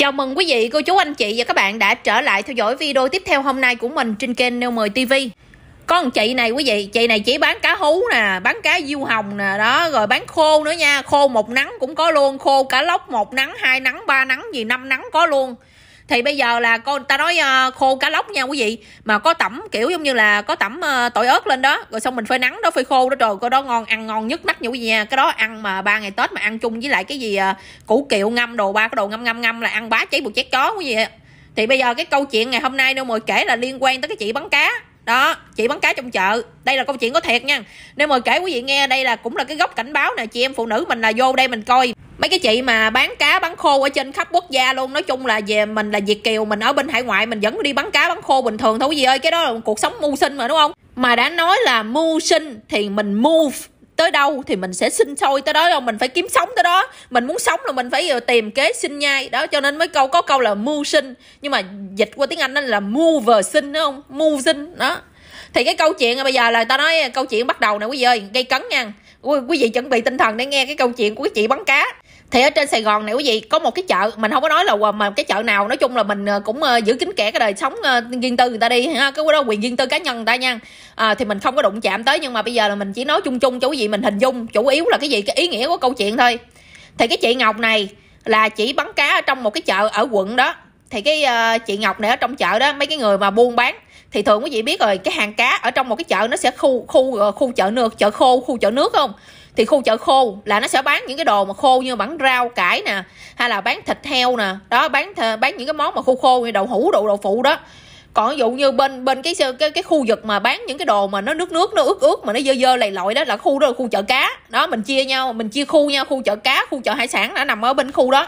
Chào mừng quý vị, cô chú, anh chị và các bạn đã trở lại theo dõi video tiếp theo hôm nay của mình trên kênh Nêu Mời TV Con chị này quý vị, chị này chỉ bán cá hú nè, bán cá diêu hồng nè, đó, rồi bán khô nữa nha Khô một nắng cũng có luôn, khô cả lóc một nắng, hai nắng, ba nắng gì năm nắng có luôn thì bây giờ là cô ta nói uh, khô cá lóc nha quý vị mà có tẩm kiểu giống như là có tẩm uh, ờ, tỏi ớt lên đó rồi xong mình phơi nắng đó phơi khô đó rồi coi đó ngon ăn ngon nhất nách nha quý vị nha cái đó ăn mà ba ngày tết mà ăn chung với lại cái gì uh, củ kiệu ngâm đồ ba cái đồ ngâm ngâm ngâm là ăn bá cháy bột chét chó quý vị thì bây giờ cái câu chuyện ngày hôm nay nữa mồi kể là liên quan tới cái chị bắn cá đó chị bắn cá trong chợ đây là câu chuyện có thiệt nha nên mời kể quý vị nghe đây là cũng là cái góc cảnh báo nè chị em phụ nữ mình là vô đây mình coi mấy cái chị mà bán cá bán khô ở trên khắp quốc gia luôn nói chung là về mình là việt kiều mình ở bên hải ngoại mình vẫn đi bán cá bán khô bình thường thôi gì ơi cái đó là một cuộc sống mưu sinh mà đúng không mà đã nói là mưu sinh thì mình move tới đâu thì mình sẽ sinh sôi tới đó không mình phải kiếm sống tới đó mình muốn sống là mình phải tìm kế sinh nhai đó cho nên mới câu có câu là mưu sinh nhưng mà dịch qua tiếng anh nên là mover sinh đúng không mưu sinh đó thì cái câu chuyện bây giờ là ta nói câu chuyện bắt đầu nè quý vị ơi gây cấn nha quý, quý vị chuẩn bị tinh thần để nghe cái câu chuyện của cái chị bắn cá thì ở trên sài gòn này quý vị có một cái chợ mình không có nói là mà cái chợ nào nói chung là mình ờ, cũng ờ, giữ kín kẻ cái đời sống ờ, riêng tư người ta đi ha cái đó quyền riêng tư cá nhân người ta nha à, thì mình không có đụng chạm tới nhưng mà bây giờ là mình chỉ nói chung chung cho quý vị mình hình dung chủ yếu là cái gì cái ý nghĩa của câu chuyện thôi thì cái chị ngọc này là chỉ bắn cá ở trong một cái chợ ở quận đó thì cái uh, chị ngọc này ở trong chợ đó mấy cái người mà buôn bán thì thường quý vị biết rồi cái hàng cá ở trong một cái chợ nó sẽ khu khu khu chợ nước chợ khô khu chợ nước không thì khu chợ khô là nó sẽ bán những cái đồ mà khô như bán rau cải nè hay là bán thịt heo nè đó bán bán những cái món mà khô khô như đậu hũ đậu đậu phụ đó còn ví dụ như bên bên cái cái cái khu vực mà bán những cái đồ mà nó nước nước nó ướt ướt mà nó dơ dơ lầy lội đó là khu đó là khu chợ cá đó mình chia nhau mình chia khu nha khu chợ cá khu chợ hải sản đã nằm ở bên khu đó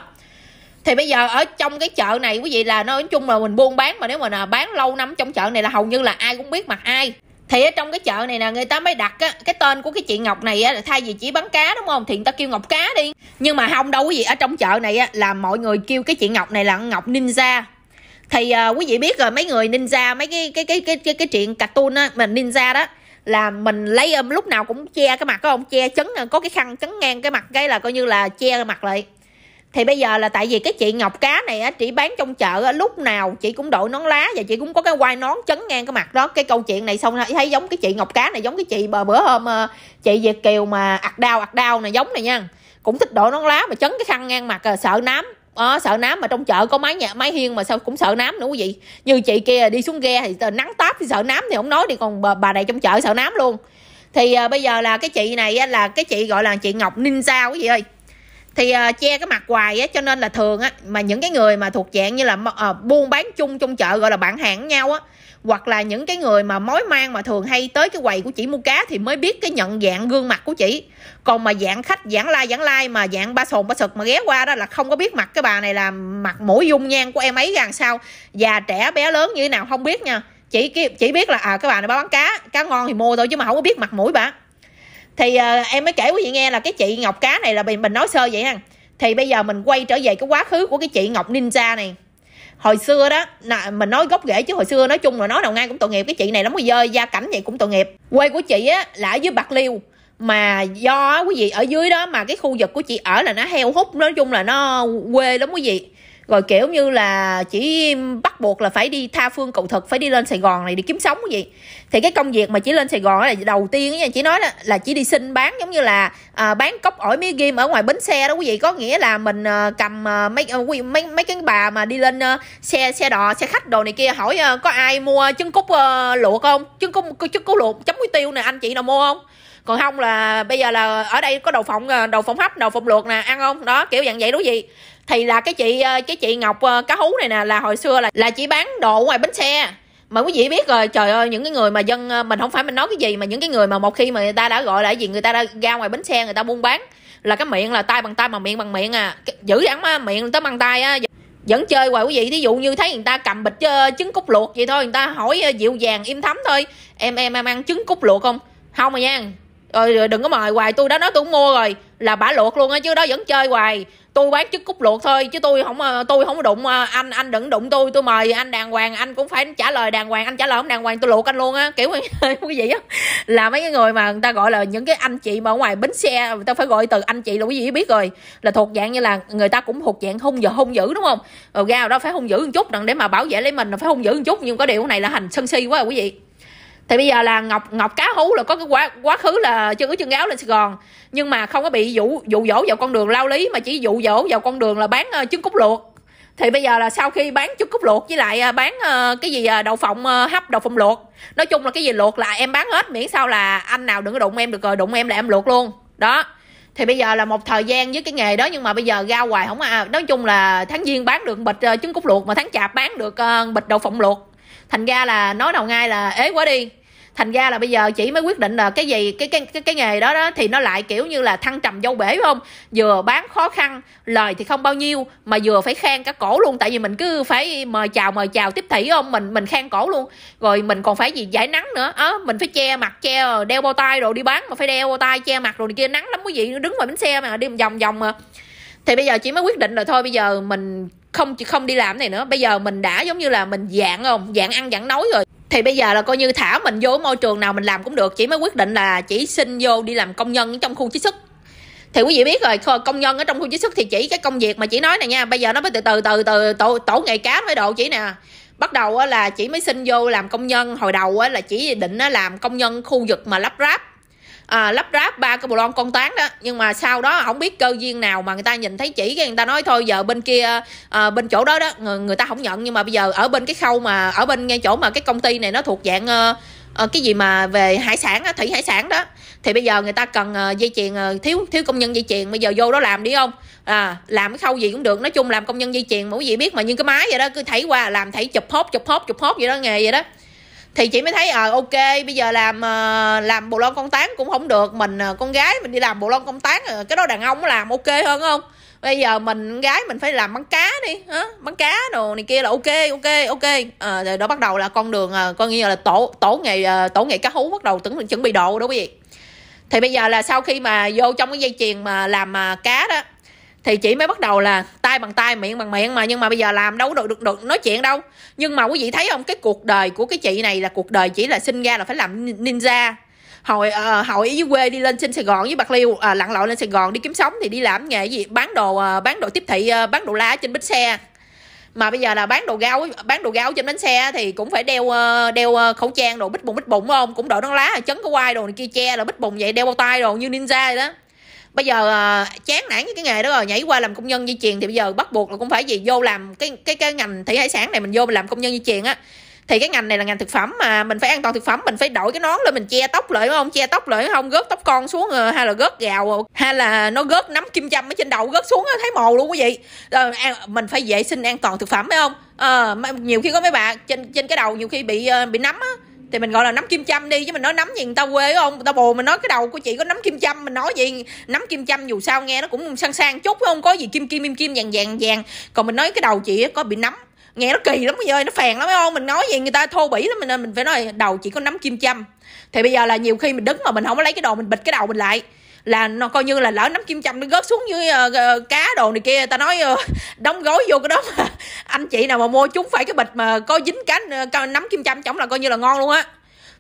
thì bây giờ ở trong cái chợ này quý vị là nói chung là mình buôn bán mà nếu mà bán lâu năm trong chợ này là hầu như là ai cũng biết mặt ai thì ở trong cái chợ này nè người ta mới đặt á, cái tên của cái chị ngọc này á, thay vì chỉ bán cá đúng không thì người ta kêu ngọc cá đi nhưng mà không đâu quý vị ở trong chợ này á, là mọi người kêu cái chị ngọc này là ngọc ninja thì uh, quý vị biết rồi mấy người ninja mấy cái cái cái cái cái, cái chuyện cartoon á mà ninja đó là mình lấy um, lúc nào cũng che cái mặt có không che chấn có cái khăn chấn ngang cái mặt cái là coi như là che mặt lại thì bây giờ là tại vì cái chị ngọc cá này á chị bán trong chợ á, lúc nào chị cũng đội nón lá và chị cũng có cái quai nón chấn ngang cái mặt đó cái câu chuyện này xong thấy giống cái chị ngọc cá này giống cái chị bờ bữa hôm ờ, chị việt kiều mà ạc đau ạc đau này giống này nha cũng thích đội nón lá mà chấn cái khăn ngang mặt à, sợ nám à, sợ nám mà trong chợ có máy nhà máy hiên mà sao cũng sợ nám nữa quý vị như chị kia đi xuống ghe thì nắng táp thì sợ nám thì không nói đi còn bà, bà này trong chợ sợ nám luôn thì à, bây giờ là cái chị này á, là cái chị gọi là chị ngọc ninja quý vị ơi thì uh, che cái mặt hoài á cho nên là thường á mà những cái người mà thuộc dạng như là uh, buôn bán chung trong chợ gọi là bạn hàng nhau á hoặc là những cái người mà mối mang mà thường hay tới cái quầy của chị mua cá thì mới biết cái nhận dạng gương mặt của chị còn mà dạng khách dạng lai dạng lai mà dạng ba sồn ba sực mà ghé qua đó là không có biết mặt cái bà này là mặt mũi dung nhan của em ấy rằng sao già trẻ bé lớn như thế nào không biết nha chỉ chỉ biết là à cái bà này bán cá cá ngon thì mua thôi chứ mà không có biết mặt mũi bà thì uh, em mới kể quý vị nghe là cái chị ngọc cá này là mình mình nói sơ vậy ha thì bây giờ mình quay trở về cái quá khứ của cái chị ngọc ninja này hồi xưa đó nà, mình nói gốc rễ chứ hồi xưa nói chung là nói đầu ngang cũng tội nghiệp cái chị này lắm bây giờ gia cảnh vậy cũng tội nghiệp quê của chị á là ở dưới bạc liêu mà do quý vị ở dưới đó mà cái khu vực của chị ở là nó heo hút nói chung là nó quê lắm quý vị rồi kiểu như là chỉ bắt buộc là phải đi tha phương cầu thực phải đi lên sài gòn này để kiếm sống cái gì thì cái công việc mà chỉ lên sài gòn là đầu tiên nha chỉ nói là, là chỉ đi xin bán giống như là à, bán cốc ổi mía ghim ở ngoài bến xe đó quý vị có nghĩa là mình à, cầm à, mấy à, quý mấy mấy cái bà mà đi lên à, xe xe đò xe khách đồ này kia hỏi à, có ai mua trứng cút à, luộc không trứng cút trứng cút luộc chấm muối tiêu nè anh chị nào mua không còn không là bây giờ là ở đây có đầu phòng à, đầu phòng hấp đầu phòng luộc nè ăn không đó kiểu dạng vậy đúng gì thì là cái chị ờ, cái chị ngọc ờ, cá hú này nè là hồi xưa là là chỉ bán đồ ngoài bến xe mà quý vị biết rồi trời ơi những cái người mà dân ờ, mình không phải mình nói cái gì mà những cái người mà một khi mà người ta đã gọi là gì người ta đã ra ngoài bến xe người ta buôn bán là cái miệng là tay bằng tay mà miệng bằng miệng à giữ ăn mà miệng tới bằng tay á vẫn chơi hoài quý vị thí dụ như thấy người ta cầm bịch trứng cút luộc vậy thôi người ta hỏi dịu dàng im thấm thôi em em em ăn trứng cút luộc không không mà nha rồi đừng có mời hoài tôi đã nói tôi cũng mua rồi là bả luộc luôn á chứ đó vẫn chơi hoài tôi bán trứng cút luộc thôi chứ tôi không ờ, tôi không có đụng ờ, anh anh đừng đụng tôi tôi mời anh đàng hoàng anh cũng phải trả lời đàng hoàng anh trả lời không đàng hoàng tôi luộc anh luôn á kiểu như cái gì á là mấy cái người mà người ta gọi là những cái anh chị mà ở ngoài bến xe người ta phải gọi từ anh chị là cái gì biết rồi là thuộc dạng như là người ta cũng thuộc dạng hung dữ hung dữ đúng không rồi ờ, ra đó phải hung dữ một chút để mà bảo vệ lấy mình là phải hung dữ một chút nhưng có điều này là hành sân si quá rồi à, quý vị thì bây giờ là ngọc ngọc cá hú là có cái quá quá khứ là chân ướt chân áo lên sài gòn nhưng mà không có bị dụ dụ dỗ vào con đường lao lý mà chỉ dụ dỗ vào con đường là bán uh, trứng cút luộc thì bây giờ là sau khi bán trứng cút luộc với lại ờ, bán uh, cái gì uh, đậu phộng uh, hấp đậu phộng luộc nói chung là cái gì luộc là em bán hết miễn sao là anh nào đừng có đụng em được rồi đụng em là em luộc luôn đó thì bây giờ là một thời gian với cái nghề đó nhưng mà bây giờ ra hoài không à nói chung là tháng giêng bán được bịch trứng cút luộc mà tháng chạp bán được bịch đậu phộng luộc thành ra là nói đầu ngay là ế quá đi thành ra là bây giờ chỉ mới quyết định là cái gì cái cái cái, cái nghề đó đó thì nó lại kiểu như là thăng trầm dâu bể phải không vừa bán khó khăn lời thì không bao nhiêu mà vừa phải khen cả cổ luôn tại vì mình cứ phải mời chào mời chào tiếp thị không mình mình khen cổ luôn rồi mình còn phải gì giải nắng nữa á ờ, à, mình phải che mặt che đeo bao tay rồi đi bán mà phải đeo bao tay che mặt rồi kia nắng lắm quý vị đứng ngoài bánh xe mà đi vòng vòng mà thì bây giờ chỉ mới quyết định là thôi bây giờ mình không không đi làm này nữa bây giờ mình đã giống như là mình dạng không dạng ăn dạng nói rồi thì bây giờ là coi như thả mình vô môi trường nào mình làm cũng được chỉ mới quyết định là chỉ xin vô đi làm công nhân trong khu chế xuất thì quý vị biết rồi công nhân ở trong khu chế xuất thì chỉ cái công việc mà chỉ nói này nha bây giờ nó mới từ từ từ từ tổ, tổ nghề cá mới độ chỉ nè bắt đầu là chỉ mới xin vô làm công nhân hồi đầu là chỉ định làm công nhân khu vực mà lắp ráp à, lắp ráp ba cái bộ lon con tán đó nhưng mà sau đó không biết cơ duyên nào mà người ta nhìn thấy chỉ cái người ta nói thôi giờ bên kia à, bên chỗ đó đó người, người ta không nhận nhưng mà bây giờ ở bên cái khâu mà ở bên ngay chỗ mà cái công ty này nó thuộc dạng uh, Ờ, cái gì mà về hải sản á, thủy hải sản đó thì bây giờ người ta cần uh, dây chuyền uh, thiếu thiếu công nhân dây chuyền bây giờ vô đó làm đi không à, làm cái khâu gì cũng được nói chung làm công nhân dây chuyền mỗi gì biết mà như cái máy vậy đó cứ thấy qua làm thấy chụp hốt chụp hốt chụp hốt vậy đó nghề vậy đó thì chị mới thấy ờ à, ok bây giờ làm ờ, làm bộ lon con tán cũng không được mình ờ, con gái mình đi làm bộ lon con tán ờ, cái đó đàn ông làm ok hơn không bây giờ mình gái mình phải làm bắn cá đi hả bắn cá đồ này kia là ok ok ok à, rồi đó bắt đầu là con đường coi như là tổ tổ nghề tổ nghề cá hú bắt đầu tưởng chuẩn bị đồ đó quý vị thì bây giờ là sau khi mà vô trong cái dây chuyền mà làm cá đó thì chị mới bắt đầu là tay bằng tay miệng bằng miệng mà nhưng mà bây giờ làm đâu có được, được được nói chuyện đâu nhưng mà quý vị thấy không cái cuộc đời của cái chị này là cuộc đời chỉ là sinh ra là phải làm ninja hồi uh, hồi ở dưới quê đi lên trên Sài Gòn với Bạc Liêu uh, lặn lội lên Sài Gòn đi kiếm sống thì đi làm nghề gì bán đồ uh, bán đồ tiếp thị uh, bán đồ lá trên bến xe mà bây giờ là bán đồ gáo bán đồ gáo trên bánh xe thì cũng phải đeo đeo khẩu trang đồ bít bụng bít bụng không cũng đội nón lá chấn cái quai đồ này kia che là bít bụng vậy đeo bao tay đồ như ninja vậy đó bây giờ à, chán nản với cái nghề đó rồi nhảy qua làm công nhân di truyền thì bây giờ bắt buộc là cũng phải gì vô làm cái cái cái ngành thủy hải sản này mình vô mình làm công nhân di truyền á thì cái ngành này là ngành thực phẩm mà mình phải an toàn thực phẩm mình phải đổi cái nón lên mình che tóc lại đúng không che tóc lại không gớt tóc con xuống ờ, hay là gớt gạo hay là nó gớt nắm kim châm ở trên đầu gớt xuống thấy mồ luôn quý vị à, mình phải vệ sinh an toàn thực phẩm phải không à, nhiều khi có mấy bạn trên trên cái đầu nhiều khi bị bị nắm á thì mình gọi là nấm kim châm đi chứ mình nói nấm gì người ta quê không người ta bồ mình nói cái đầu của chị có nấm kim châm mình nói gì nấm kim châm dù sao nghe nó cũng sang sang chút phải không có gì kim kim kim kim vàng vàng vàng còn mình nói cái đầu chị có bị nấm nghe nó kỳ lắm bây giờ nó phèn lắm phải không mình nói gì người ta thô bỉ lắm mình mình phải nói đầu chị có nấm kim châm thì bây giờ là nhiều khi mình đứng mà mình không có lấy cái đồ mình bịt cái đầu mình lại là nó coi như là lỡ nắm kim châm nó gớt xuống như uh, uh, cá đồ này kia ta nói uh, đóng gói vô cái đó mà anh chị nào mà mua chúng phải cái bịch mà có dính cá ờ, nắm kim châm chống là coi như là ngon luôn á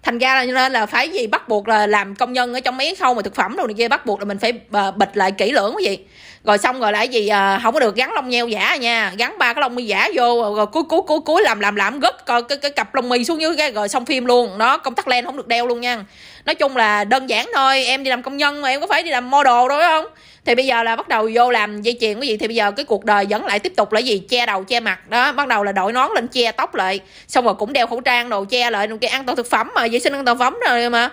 thành ra là nên là phải gì bắt buộc là làm công nhân ở trong mấy khâu mà thực phẩm đồ này kia bắt buộc là mình phải ờ, bịch lại kỹ lưỡng cái gì rồi xong rồi lại gì à, không có được gắn lông nheo giả nha gắn ba cái lông mi giả vô rồi cuối cuối cuối cuối làm làm làm gấp cái, cái, cái cặp lông mi xuống dưới cái rồi xong phim luôn nó công tắc len không được đeo luôn nha nói chung là đơn giản thôi em đi làm công nhân mà em có phải đi làm model đâu không thì bây giờ là bắt đầu vô làm dây chuyền cái gì thì bây giờ cái cuộc đời vẫn lại tiếp tục là gì che đầu che mặt đó bắt đầu là đội nón lên che tóc lại xong rồi cũng đeo khẩu trang đồ che lại cái ăn toàn thực phẩm mà vệ sinh an toàn phẩm rồi mà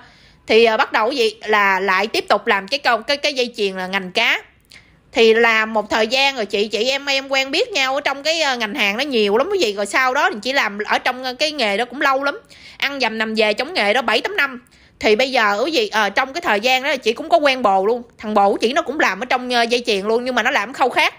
thì à, bắt đầu gì là lại tiếp tục làm cái công cái cái dây chuyền là ngành cá thì làm một thời gian rồi chị chị em em quen biết nhau ở trong cái à, ngành hàng nó nhiều lắm cái gì rồi sau đó thì chỉ làm ở trong à, cái nghề đó cũng lâu lắm ăn dầm nằm về chống nghề đó bảy tám năm thì bây giờ cái gì à, trong cái thời gian đó chị cũng có quen bồ luôn thằng bồ của chị nó cũng làm ở trong ờ, dây chuyền luôn nhưng mà nó làm khâu khác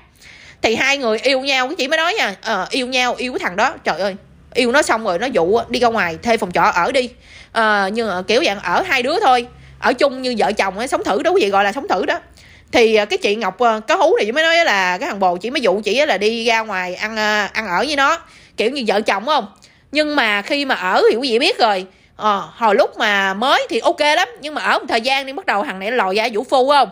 thì hai người yêu nhau cái chị mới nói nha à, yêu nhau yêu cái thằng đó trời ơi yêu nó xong rồi nó dụ đi ra ngoài thuê phòng trọ ở đi à, nhưng mà kiểu dạng ở hai đứa thôi ở chung như vợ chồng ấy, sống thử đó quý vị gọi là sống thử đó thì cái chị ngọc có hú thì mới nói là cái thằng bồ chị mới dụ chị là đi ra ngoài ăn ăn ở với nó kiểu như vợ chồng không nhưng mà khi mà ở thì quý vị biết rồi à, hồi lúc mà mới thì ok lắm nhưng mà ở một thời gian đi bắt đầu thằng này lòi ra vũ phu không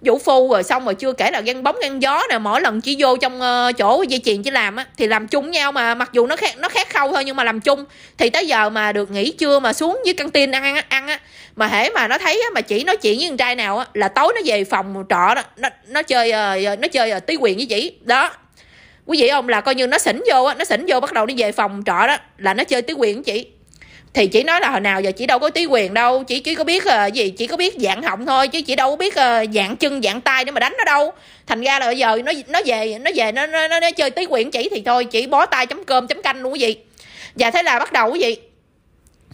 vũ phu rồi xong rồi chưa kể là găng bóng găng gió nè mỗi lần chỉ vô trong uh, chỗ dây chuyền chỉ làm á thì làm chung nhau mà mặc dù nó khác nó khác khâu thôi nhưng mà làm chung thì tới giờ mà được nghỉ trưa mà xuống dưới căng tin ăn ăn ăn á mà hễ mà nó thấy á, mà chỉ nói chuyện với con trai nào á là tối nó về phòng trọ đó nó, nó chơi uh, nó chơi uh, tí quyền với chị đó quý vị ông là coi như nó xỉn vô á nó xỉn vô bắt đầu đi về phòng trọ đó là nó chơi tí quyền với chị thì chỉ nói là hồi nào giờ chỉ đâu có tí quyền đâu chỉ chỉ có biết uh, gì chỉ có biết dạng họng thôi chứ chỉ đâu có biết uh, dạng chân dạng tay để mà đánh nó đâu thành ra là bây giờ nó nó về nó về nó nó, nó, nó chơi tí quyền chỉ thì thôi chỉ bó tay chấm cơm chấm canh luôn cái gì và thế là bắt đầu cái gì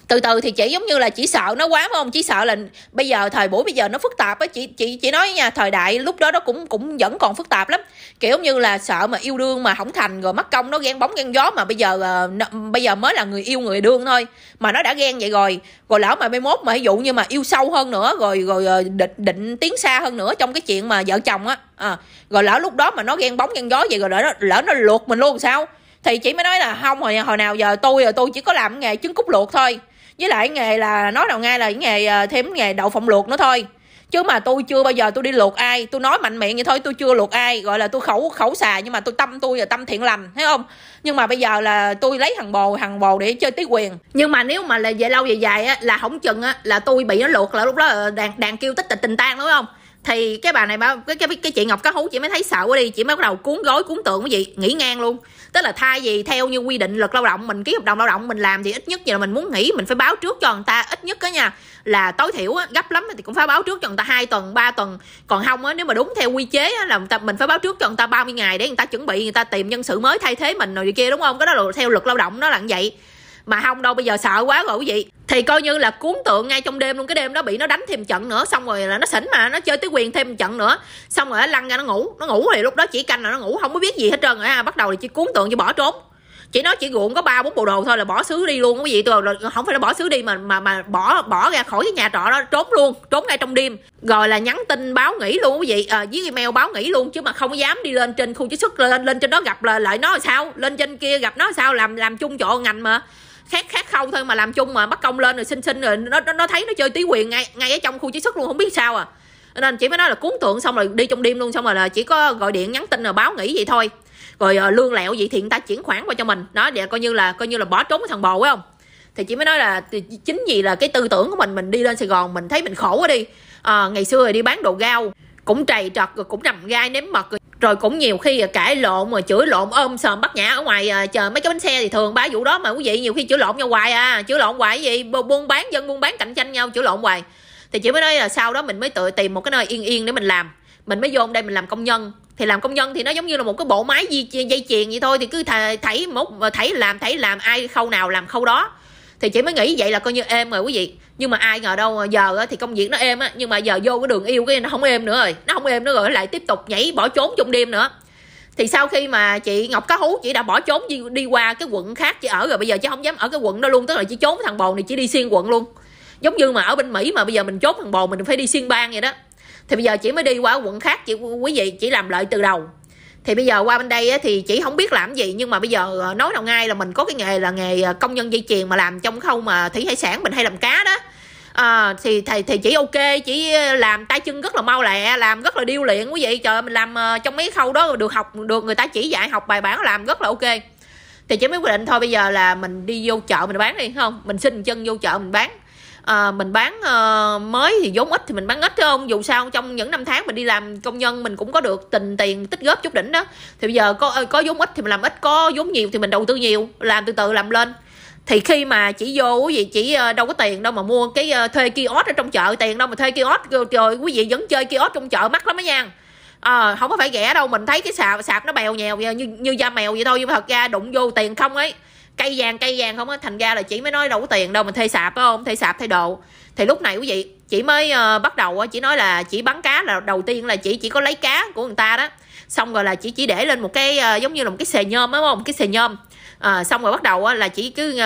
từ từ thì chỉ giống như là chỉ sợ nó quá phải không chỉ sợ là bây giờ thời buổi bây giờ nó phức tạp á chị chị chị nói nha thời đại lúc đó nó cũng cũng vẫn còn phức tạp lắm kiểu giống như là sợ mà yêu đương mà không thành rồi mất công nó ghen bóng ghen gió mà bây giờ uh, bây giờ mới là người yêu người đương thôi mà nó đã ghen vậy rồi rồi lỡ mà mai mốt mà ví dụ như mà yêu sâu hơn nữa rồi rồi ờ, định, định tiến xa hơn nữa trong cái chuyện mà vợ chồng á à, rồi lỡ lúc đó mà nó ghen bóng ghen gió vậy rồi lỡ nó, lỡ nó luộc mình luôn sao thì chị mới nói là không hồi hồi nào giờ tôi là tôi chỉ có làm nghề trứng cút luộc thôi với lại nghề là nói đầu ngay là nghề ờ, thêm nghề đậu phộng luộc nữa thôi chứ mà tôi chưa bao giờ tôi đi luộc ai tôi nói mạnh miệng vậy thôi tôi chưa luộc ai gọi là tôi khẩu khẩu xà nhưng mà tôi tâm tôi là tâm thiện lành thấy không nhưng mà bây giờ là tôi lấy thằng bồ thằng bồ để chơi tí quyền nhưng mà nếu mà là về lâu về dài á là không chừng á là tôi bị nó luộc là lúc đó ờ, đàn đàn kêu tích tịch tình tan đúng không thì cái bà này bảo cái cái cái chị ngọc cá hú chị mới thấy sợ quá đi chị mới bắt đầu cuốn gói cuốn tượng cái gì nghỉ ngang luôn tức là thay vì theo như quy định luật lao động mình ký hợp đồng lao động mình làm thì ít nhất giờ mình muốn nghỉ mình phải báo trước cho người ta ít nhất đó nha là tối thiểu á, gấp lắm thì cũng phải báo trước cho người ta hai tuần 3 tuần còn không á, nếu mà đúng theo quy chế á, là người ta, mình phải báo trước cho người ta 30 ngày để người ta chuẩn bị người ta tìm nhân sự mới thay thế mình rồi kia đúng không cái đó là theo luật lao động nó là như vậy mà không đâu bây giờ sợ quá rồi quý vị thì coi như là cuốn tượng ngay trong đêm luôn cái đêm đó bị nó đánh thêm trận nữa xong rồi là nó xỉn mà nó chơi tới quyền thêm trận nữa xong rồi nó lăn ra nó ngủ nó ngủ thì lúc đó chỉ canh là nó ngủ không có biết gì hết trơn rồi à. bắt đầu thì chỉ cuốn tượng chỉ bỏ trốn chỉ nói chỉ ruộng có ba bốn bộ đồ thôi là bỏ xứ đi luôn quý vị tôi không phải là bỏ xứ đi mà mà mà bỏ bỏ ra khỏi cái nhà trọ đó trốn luôn trốn ngay trong đêm rồi là nhắn tin báo nghỉ luôn quý vị à, ờ, với email báo nghỉ luôn chứ mà không dám đi lên trên khu chế xuất lên lên trên đó gặp là lại nó sao lên trên kia gặp nó sao làm làm chung chỗ ngành mà khác khác khâu thôi mà làm chung mà bắt công lên rồi xin xin rồi nó nó, nó thấy nó chơi tí quyền ngay ngay ở trong khu chế xuất luôn không biết sao à nên chỉ mới nói là cuốn tượng xong rồi đi trong đêm luôn xong rồi là chỉ có gọi điện nhắn tin rồi báo nghỉ vậy thôi rồi uh, lương lẹo vậy thì người ta chuyển khoản qua cho mình đó để coi như là coi như là bỏ trốn cái thằng bồ phải không thì chỉ mới nói là chính vì là cái tư tưởng của mình mình đi lên sài gòn mình thấy mình khổ quá đi à, ngày xưa rồi đi bán đồ gao cũng trầy trật rồi cũng nằm gai ném mật rồi cũng nhiều khi cãi lộn mà chửi lộn ôm sờm bắt nhã ở ngoài à, chờ mấy cái bánh xe thì thường ba vụ đó mà quý vị nhiều khi chửi lộn nhau hoài à chửi lộn hoài gì buôn bán dân buôn bán cạnh tranh nhau chửi lộn hoài thì chị mới nói là sau đó mình mới tự tìm một cái nơi yên yên để mình làm mình mới vô đây mình làm công nhân thì làm công nhân thì nó giống như là một cái bộ máy dây, chuyền vậy thôi thì cứ thảy một thảy làm thảy làm ai khâu nào làm khâu đó thì chị mới nghĩ vậy là coi như êm rồi quý vị nhưng mà ai ngờ đâu à, giờ thì công việc nó êm á nhưng mà giờ vô cái đường yêu cái nó không êm nữa rồi nó không êm nữa rồi lại tiếp tục nhảy bỏ trốn trong đêm nữa thì sau khi mà chị ngọc cá hú chị đã bỏ trốn đi, đi qua cái quận khác chị ở rồi bây giờ chị không dám ở cái quận đó luôn tức là chị trốn thằng bồ này chị đi xuyên quận luôn giống như mà ở bên mỹ mà bây giờ mình trốn thằng bồ mình phải đi xuyên bang vậy đó thì bây giờ chị mới đi qua quận khác chị quý vị chỉ làm lại từ đầu thì bây giờ qua bên đây thì chị không biết làm gì nhưng mà bây giờ ờ, nói đầu ngay là mình có cái nghề là nghề ờ, công nhân dây chuyền mà làm trong khâu mà thủy hải sản mình hay làm cá đó à, thì thì thì chỉ ok chỉ làm tay chân rất là mau lẹ làm rất là điêu luyện quý vị trời mình làm trong mấy khâu đó được học được người ta chỉ dạy học bài bản làm rất là ok thì chỉ mới quyết định thôi bây giờ là mình đi vô chợ mình bán đi không mình xin chân vô chợ mình bán à, mình bán à, mới thì vốn ít thì mình bán ít chứ không dù sao trong những năm tháng mình đi làm công nhân mình cũng có được tình tiền tích góp chút đỉnh đó thì bây giờ có ờ, có vốn ít thì mình làm ít có vốn nhiều thì mình đầu tư nhiều làm từ từ làm lên thì khi mà chỉ vô gì chỉ ờ, đâu có tiền đâu mà mua cái thuê kiosk ở trong chợ tiền đâu mà thuê kiosk rồi quý vị vẫn chơi kiosk trong chợ mắc lắm á nha à, không có phải rẻ đâu mình thấy cái sạp sạp nó bèo nhèo như như da mèo vậy thôi nhưng mà thật ra đụng vô tiền không ấy cây vàng cây vàng không á thành ra là chị mới nói đâu có tiền đâu mình thuê sạp phải không thuê sạp thay đồ thì lúc này quý vị chị mới uh, bắt đầu uh, chị nói là chị bắn cá là đầu tiên là chị chỉ có lấy cá của người ta đó xong rồi là chị chỉ để lên một cái uh, giống như là một cái xề nhôm đúng không một cái xề nhôm à, xong rồi bắt đầu á, là chị cứ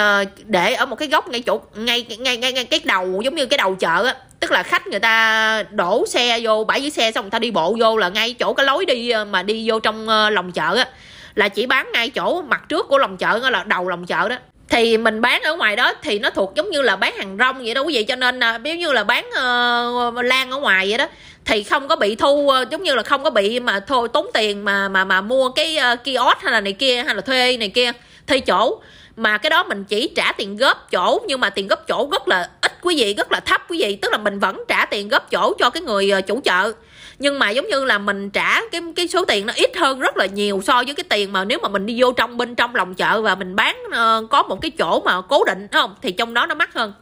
để ở một cái góc ngay chỗ ngay ngay ngay, ngay cái đầu giống như cái đầu chợ á. tức là khách người ta đổ xe vô bãi dưới xe xong người ta đi bộ vô là ngay chỗ cái lối đi mà đi vô trong lòng chợ á là chỉ bán ngay chỗ mặt trước của lòng chợ là đầu lòng chợ đó thì mình bán ở ngoài đó thì nó thuộc giống như là bán hàng rong vậy đó quý vị cho nên à, nếu như là bán uh, lan ở ngoài vậy đó thì không có bị thu uh, giống như là không có bị mà thôi tốn tiền mà mà mà mua cái uh, kiosk hay là này kia hay là thuê này kia thuê chỗ mà cái đó mình chỉ trả tiền góp chỗ nhưng mà tiền góp chỗ rất là ít quý vị rất là thấp quý vị tức là mình vẫn trả tiền góp chỗ cho cái người chủ chợ nhưng mà giống như là mình trả cái cái số tiền nó ít hơn rất là nhiều so với cái tiền mà nếu mà mình đi vô trong bên trong lòng chợ và mình bán uh, có một cái chỗ mà cố định không thì trong đó nó mắc hơn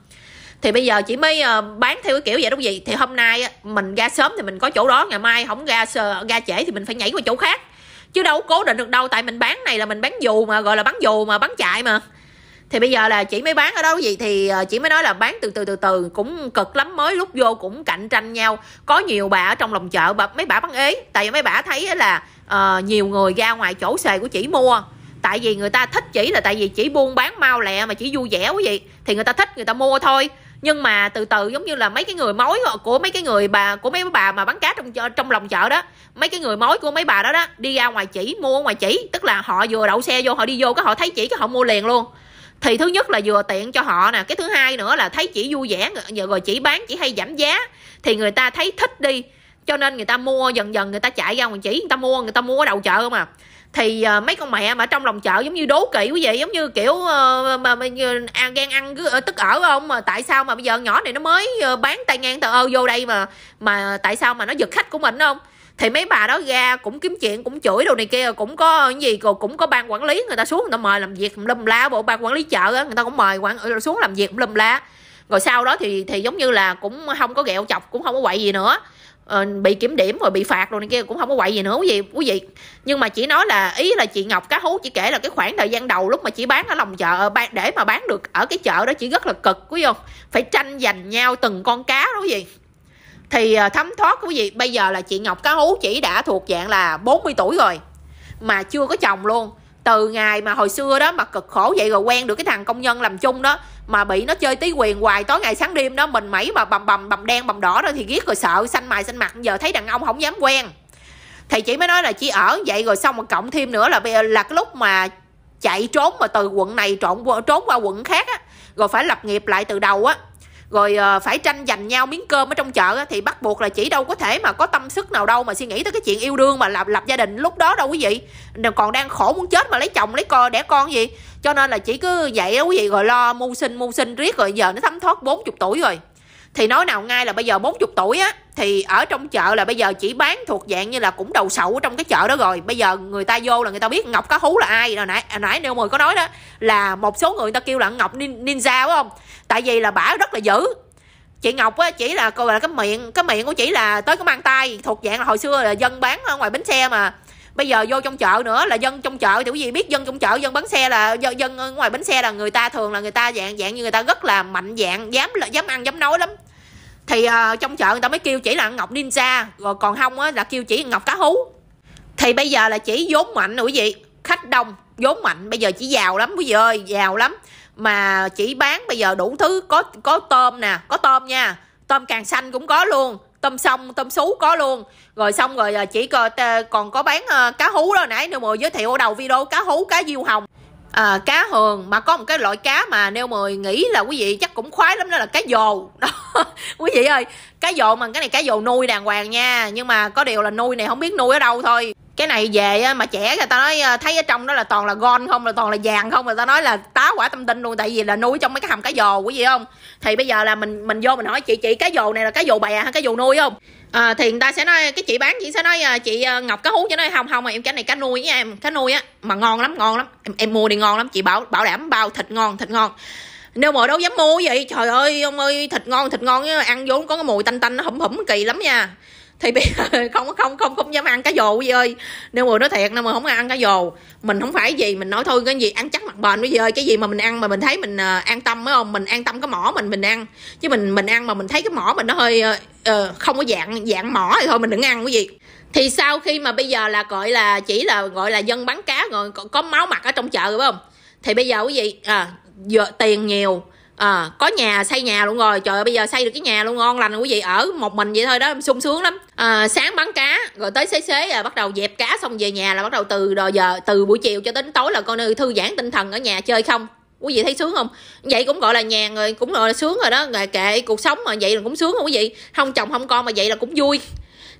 thì bây giờ chị mới ờ, bán theo cái kiểu vậy đúng gì thì hôm nay mình ra sớm thì mình có chỗ đó ngày mai không ra ra trễ thì mình phải nhảy qua chỗ khác chứ đâu cố định được đâu tại mình bán này là mình bán dù mà gọi là bán dù mà bán chạy mà thì bây giờ là chị mới bán ở đâu gì thì ờ, chị mới nói là bán từ từ từ từ cũng cực lắm mới lúc vô cũng cạnh tranh nhau có nhiều bà ở trong lòng chợ bà mấy bà bán ế tại vì mấy bà thấy là uh, nhiều người ra ngoài chỗ xề của chị mua tại vì người ta thích chỉ là tại vì chỉ buôn bán mau lẹ mà chỉ vui vẻ quý vị thì người ta thích người ta mua thôi nhưng mà từ từ giống như là mấy cái người mối của mấy cái người bà của mấy bà mà bán cá trong trong lòng chợ đó mấy cái người mối của mấy bà đó đó đi ra ngoài chỉ mua ngoài chỉ tức là họ vừa đậu xe vô họ đi vô cái họ thấy chỉ cái họ mua liền luôn thì thứ nhất là vừa tiện cho họ nè cái thứ hai nữa là thấy chỉ vui vẻ rồi chỉ bán chỉ hay giảm giá thì người ta thấy thích đi cho nên người ta mua dần dần người ta chạy ra ngoài chỉ người ta mua người ta mua ở đầu chợ không à thì uh, mấy con mẹ mà trong lòng chợ giống như đố kỵ quý vị giống như kiểu uh, mà, mà à, gan ăn cứ ờ, tức ở không mà tại sao mà bây giờ nhỏ này nó mới bán tay ngang tờ ơ vô đây mà mà tại sao mà nó giật khách của mình không thì mấy bà đó ra cũng kiếm chuyện cũng chửi đồ này kia cũng có cái gì rồi cũng có ban quản lý người ta xuống người ta mời làm việc lâm la bộ ban quản lý chợ á người ta cũng mời quản ờ, xuống làm việc lâm la rồi sau đó thì thì giống như là cũng không có ghẹo chọc cũng không có quậy gì nữa ờ, bị kiểm điểm rồi bị phạt rồi này kia cũng không có quậy gì nữa quý vị quý vị nhưng mà chỉ nói là ý là chị ngọc cá hú chỉ kể là cái khoảng thời gian đầu lúc mà chị bán ở lòng chợ ờ, để mà bán được ở cái chợ đó chỉ rất là cực quý không phải tranh giành nhau từng con cá đó quý vị thì ờ, thấm thoát quý vị bây giờ là chị Ngọc Cá Hú chỉ đã thuộc dạng là 40 tuổi rồi mà chưa có chồng luôn từ ngày mà hồi xưa đó mà cực khổ vậy rồi quen được cái thằng công nhân làm chung đó mà bị nó chơi tí quyền hoài tối ngày sáng đêm đó mình mẩy mà bầm bầm bầm đen bầm đỏ đó thì ghét rồi sợ xanh mày xanh mặt giờ thấy đàn ông không dám quen thì chị mới nói là chị ở vậy rồi xong mà cộng thêm nữa là là cái lúc mà chạy trốn mà từ quận này trộn trốn qua quận khác á rồi phải lập nghiệp lại từ đầu á rồi ờ, phải tranh giành nhau miếng cơm ở trong chợ thì bắt buộc là chỉ đâu có thể mà có tâm sức nào đâu mà suy nghĩ tới cái chuyện yêu đương mà lập lập gia đình lúc đó đâu quý vị còn đang khổ muốn chết mà lấy chồng lấy con đẻ con gì cho nên là chỉ cứ vậy đó quý vị rồi lo mưu sinh mưu sinh riết rồi giờ nó thấm thoát 40 tuổi rồi thì nói nào ngay là bây giờ 40 tuổi á thì ở trong chợ là bây giờ chỉ bán thuộc dạng như là cũng đầu sậu trong cái chợ đó rồi bây giờ người ta vô là người ta biết ngọc cá hú là ai rồi nãy nãy nêu mười có nói đó là một số người, người ta kêu là ngọc ninja phải không tại vì là bả rất là dữ chị ngọc á chỉ là coi là cái miệng cái miệng của chỉ là tới cái mang tay thuộc dạng là hồi xưa là dân bán ở ngoài bến xe mà bây giờ vô trong chợ nữa là dân trong chợ kiểu gì biết dân trong chợ dân bắn xe là dân, dân ngoài bến xe là người ta thường là người ta dạng dạng như người ta rất là mạnh dạng dám là dám ăn dám nói lắm thì uh, trong chợ người ta mới kêu chỉ là ngọc ninja rồi còn không á là kêu chỉ ngọc cá hú thì bây giờ là chỉ vốn mạnh rồi quý vị khách đông vốn mạnh bây giờ chỉ giàu lắm quý vị ơi giàu lắm mà chỉ bán bây giờ đủ thứ có có tôm nè có tôm nha tôm càng xanh cũng có luôn tôm sông tôm sú có luôn rồi xong rồi à, chỉ còn à, còn có bán à, cá hú đó nãy nêu mười giới thiệu ở đầu video cá hú cá diêu hồng à, cá hường mà có một cái loại cá mà nêu mười nghĩ là quý vị chắc cũng khoái lắm đó là cá dồ đó quý vị ơi cá dồ mà cái này cá dồ nuôi đàng hoàng nha nhưng mà có điều là nuôi này không biết nuôi ở đâu thôi cái này về mà trẻ người ta nói ờ, thấy ở trong đó là toàn là gon không là toàn là vàng không người ta nói là tá quả tâm tinh luôn tại vì là nuôi trong mấy cái hầm cá dồ quý vị không thì bây giờ là mình mình vô mình hỏi chị chị cá dồ này là cá dồ bè hay cá dồ nuôi không à, thì người ta sẽ nói cái chị bán chị sẽ nói ờ, chị ngọc cá hú cho nói không không em cái này cá nuôi nha em cá nuôi á mà ngon lắm ngon lắm em, em mua đi ngon lắm chị bảo bảo đảm bao thịt ngon thịt ngon nếu mà đâu dám mua vậy trời ơi ông ơi thịt ngon thịt ngon ăn vốn có cái mùi tanh tanh nó hủm hủm kỳ lắm nha thì bây giờ không không không không dám ăn cá dồ quý ơi nếu mà nói thiệt nè mà không ăn cá dồ mình không phải gì mình nói thôi cái gì ăn chắc mặt bền quý vị cái gì mà mình ăn mà mình thấy mình ờ, an tâm phải không mình an tâm cái mỏ mình mình ăn chứ mình mình ăn mà mình thấy cái mỏ mình nó hơi uh, không có dạng dạng mỏ thì thôi mình đừng ăn quý vị thì sau khi mà bây giờ là gọi là chỉ là gọi là dân bán cá rồi có, có máu mặt ở trong chợ phải không thì bây giờ quý vị à, giờ, tiền nhiều à, có nhà xây nhà luôn rồi trời ơi bây giờ xây được cái nhà luôn ngon lành quý vị ở một mình vậy thôi đó sung sướng lắm à, sáng bắn cá rồi tới xế xế rồi à, bắt đầu dẹp cá xong về nhà là bắt đầu từ đò giờ từ buổi chiều cho đến tối là con nơi thư giãn tinh thần ở nhà chơi không quý vị thấy sướng không vậy cũng gọi là nhàn rồi cũng gọi là sướng rồi đó rồi kệ cuộc sống mà vậy là cũng sướng không quý vị không chồng không con mà vậy là cũng vui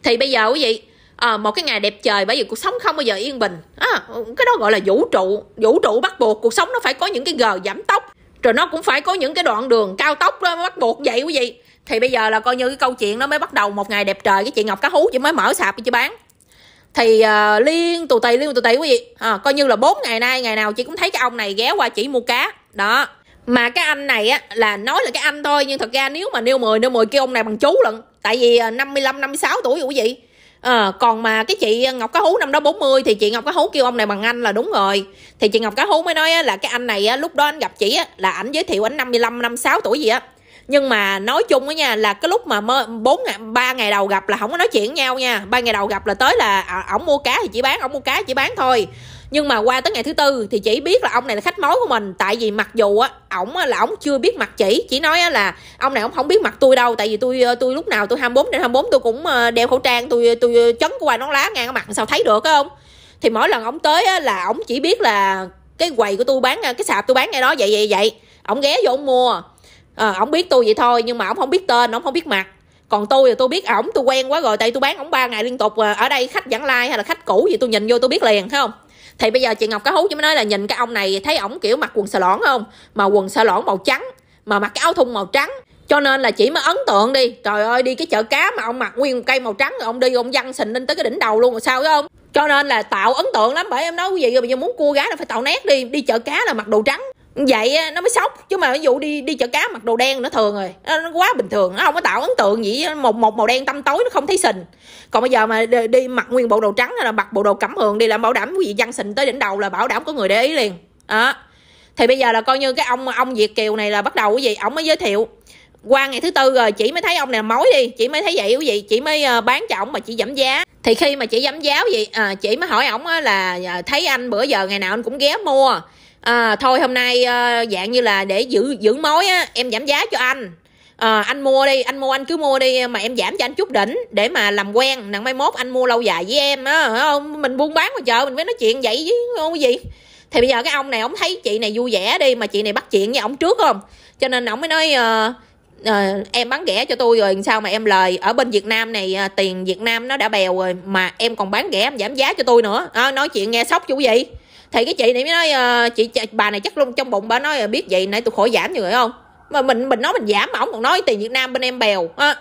thì bây giờ quý vị à, một cái ngày đẹp trời bởi vì cuộc sống không bao giờ yên bình à, cái đó gọi là vũ trụ vũ trụ bắt buộc cuộc sống nó phải có những cái gờ giảm tốc rồi nó cũng phải có những cái đoạn đường cao tốc đó bắt buộc vậy quý vị thì bây giờ là coi như cái câu chuyện nó mới bắt đầu một ngày đẹp trời cái chị ngọc cá hú chị mới mở sạp chị bán thì uh, liên tù tì liên tù tì quý vị à, coi như là bốn ngày nay ngày nào chị cũng thấy cái ông này ghé qua chỉ mua cá đó mà cái anh này á là nói là cái anh thôi nhưng thật ra nếu mà nêu 10 nêu 10 kêu ông này bằng chú lận tại vì 55 ờ, 56 tuổi rồi quý vị à, còn mà cái chị ngọc cá hú năm đó 40 thì chị ngọc cá hú kêu ông này bằng anh là đúng rồi thì chị ngọc cá hú mới nói là cái anh này lúc đó anh gặp chị là ảnh giới thiệu ảnh 55 56 tuổi gì á nhưng mà nói chung á nha là cái lúc mà bốn ngày ba ngày đầu gặp là không có nói chuyện với nhau nha ba ngày đầu gặp là tới là à, ổng mua cá thì chỉ bán ổng mua cá chỉ bán thôi nhưng mà qua tới ngày thứ tư thì chỉ biết là ông này là khách mối của mình tại vì mặc dù á ổng là ổng chưa biết mặt chỉ chỉ nói là ông này ổng không biết mặt tôi đâu tại vì tôi ờ, tôi lúc nào tôi 24 đến 24 tôi cũng ờ, đeo khẩu trang tôi tôi chấn qua nón lá ngang cái mặt sao thấy được phải không thì mỗi lần ổng tới á, là ổng chỉ biết là cái quầy của tôi bán ờ, cái sạp tôi bán ngay đó vậy vậy vậy ổng ghé vô ổng mua à, ổng biết tôi vậy thôi nhưng mà ổng không biết tên ổng không biết mặt còn tôi thì tôi biết ổng tôi quen quá rồi tại tôi bán ổng ba ngày liên tục ở đây khách vãng lai like hay là khách cũ gì tôi nhìn vô tôi biết liền thấy không thì bây giờ chị ngọc có hú cho mới nói là nhìn cái ông này thấy ổng kiểu mặc quần xà lõn không mà quần xà lõn màu trắng mà mặc cái áo thun màu trắng cho nên là chỉ mới ấn tượng đi trời ơi đi cái chợ cá mà ông mặc nguyên một cây màu trắng rồi ông đi ông văng sình lên tới cái đỉnh đầu luôn rồi sao đó ông? cho nên là tạo ấn tượng lắm bởi em nói quý vị bây giờ muốn cua gái là phải tạo nét đi đi chợ cá là mặc đồ trắng vậy nó mới sốc chứ mà ví dụ đi đi chợ cá mặc đồ đen nó thường rồi nó quá bình thường nó không có tạo ấn tượng gì một một màu đen tăm tối nó không thấy sình còn bây giờ mà đi, đi mặc nguyên bộ đồ trắng hay là mặc bộ đồ cẩm hường đi làm bảo đảm cái gì văn sình tới đỉnh đầu là bảo đảm có người để ý liền đó thì bây giờ là coi như cái ông ông việt kiều này là bắt đầu cái gì ông mới giới thiệu qua ngày thứ tư rồi chị mới thấy ông này mối đi chị mới thấy vậy cái gì chị mới ờ, bán cho ổng mà chị giảm giá thì khi mà chị giảm giá gì à, chị mới hỏi ổng là à, thấy anh bữa giờ ngày nào anh cũng ghé mua à, thôi hôm nay à, dạng như là để giữ giữ mối á em giảm giá cho anh à, anh mua đi anh mua anh cứ mua đi mà em giảm cho anh chút đỉnh để mà làm quen nặng mai mốt anh mua lâu dài với em á không mình buôn bán mà chợ mình mới nói chuyện vậy chứ không cái gì thì bây giờ cái ông này ông thấy chị này vui vẻ đi mà chị này bắt chuyện với ông trước không cho nên ông mới nói uh, à, em bán rẻ cho tôi rồi sao mà em lời ở bên Việt Nam này à, tiền Việt Nam nó đã bèo rồi mà em còn bán rẻ em giảm giá cho tôi nữa à, nói chuyện nghe sốc chú gì thì cái chị này mới nói ờ, chị, bà này chắc luôn trong bụng bà nói ờ, biết vậy nãy tôi khỏi giảm như vậy không mà mình mình nói mình giảm mà ông còn nói tiền việt nam bên em bèo à,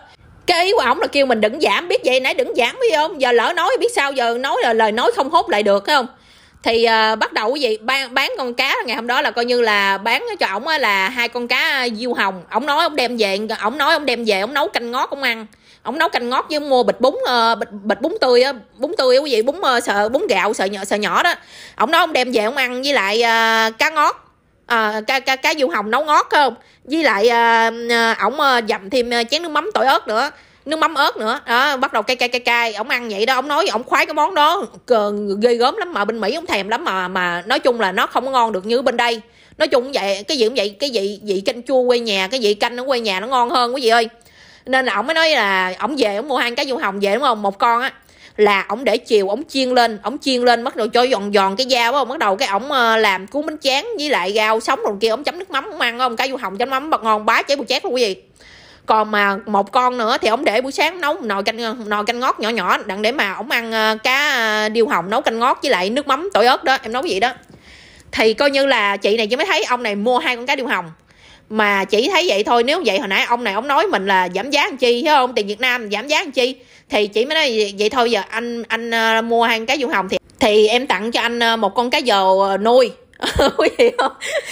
cái ý của ổng là kêu mình đừng giảm biết vậy nãy đừng giảm biết không giờ lỡ nói biết sao giờ nói là lời nói không hốt lại được phải không thì uh, bắt đầu cái gì bán, bán con cá ngày hôm đó là coi như là bán cho ổng là hai con cá diêu hồng ổng nói ổng đem về ổng nói ổng đem về ổng nấu canh ngót ổng ăn ông nấu canh ngót với mua bịch bún uh, bịch, bịch bún tươi á bún tươi á quý vị bún uh, ờ, sợ bún gạo sợ nhỏ sợ nhỏ đó ông nói ông đem về ông ăn với lại uh, cá ngót à, cá cá cá du hồng nấu ngót không với lại à, à, ổng à, dầm thêm chén nước mắm tỏi ớt nữa nước mắm ớt nữa đó bắt đầu cay cay cay cay ông ăn vậy đó ông nói ông khoái cái món đó cờ, ghê gớm lắm mà bên mỹ ông thèm lắm mà mà nói chung là nó không có ngon được như bên đây nói chung vậy cái gì cũng vậy cái vị vị canh chua quê nhà cái vị canh ở quê nhà nó ngon hơn quý vị ơi nên là ổng mới nói là ổng về ổng mua hai cái du hồng về đúng không một con á là ổng để chiều ổng chiên lên ổng chiên lên bắt đầu cho giòn giòn cái dao không bắt đầu cái ổng ờ, làm cuốn bánh chén với lại rau sống rồi kia ổng chấm nước mắm ổng ăn không cái du hồng chấm mắm bật ngon bá cháy bù chát luôn cái gì còn mà một con nữa thì ổng để buổi sáng nấu nồi canh ờ, nồi canh ngót nhỏ nhỏ đặng để mà ổng ăn ờ, cá điêu hồng nấu canh ngót với lại nước mắm tỏi ớt đó em nấu vậy đó thì coi như là chị này chỉ mới thấy ông này mua hai con cá điêu hồng mà chỉ thấy vậy thôi nếu vậy hồi nãy ông này ông nói mình là giảm giá làm chi hiểu không tiền việt nam giảm giá làm chi thì chỉ mới nói vậy, thôi giờ anh anh ờ, mua hai cái vuông hồng thì thì em tặng cho anh ờ, một con cá dầu ờ, nuôi quý vị không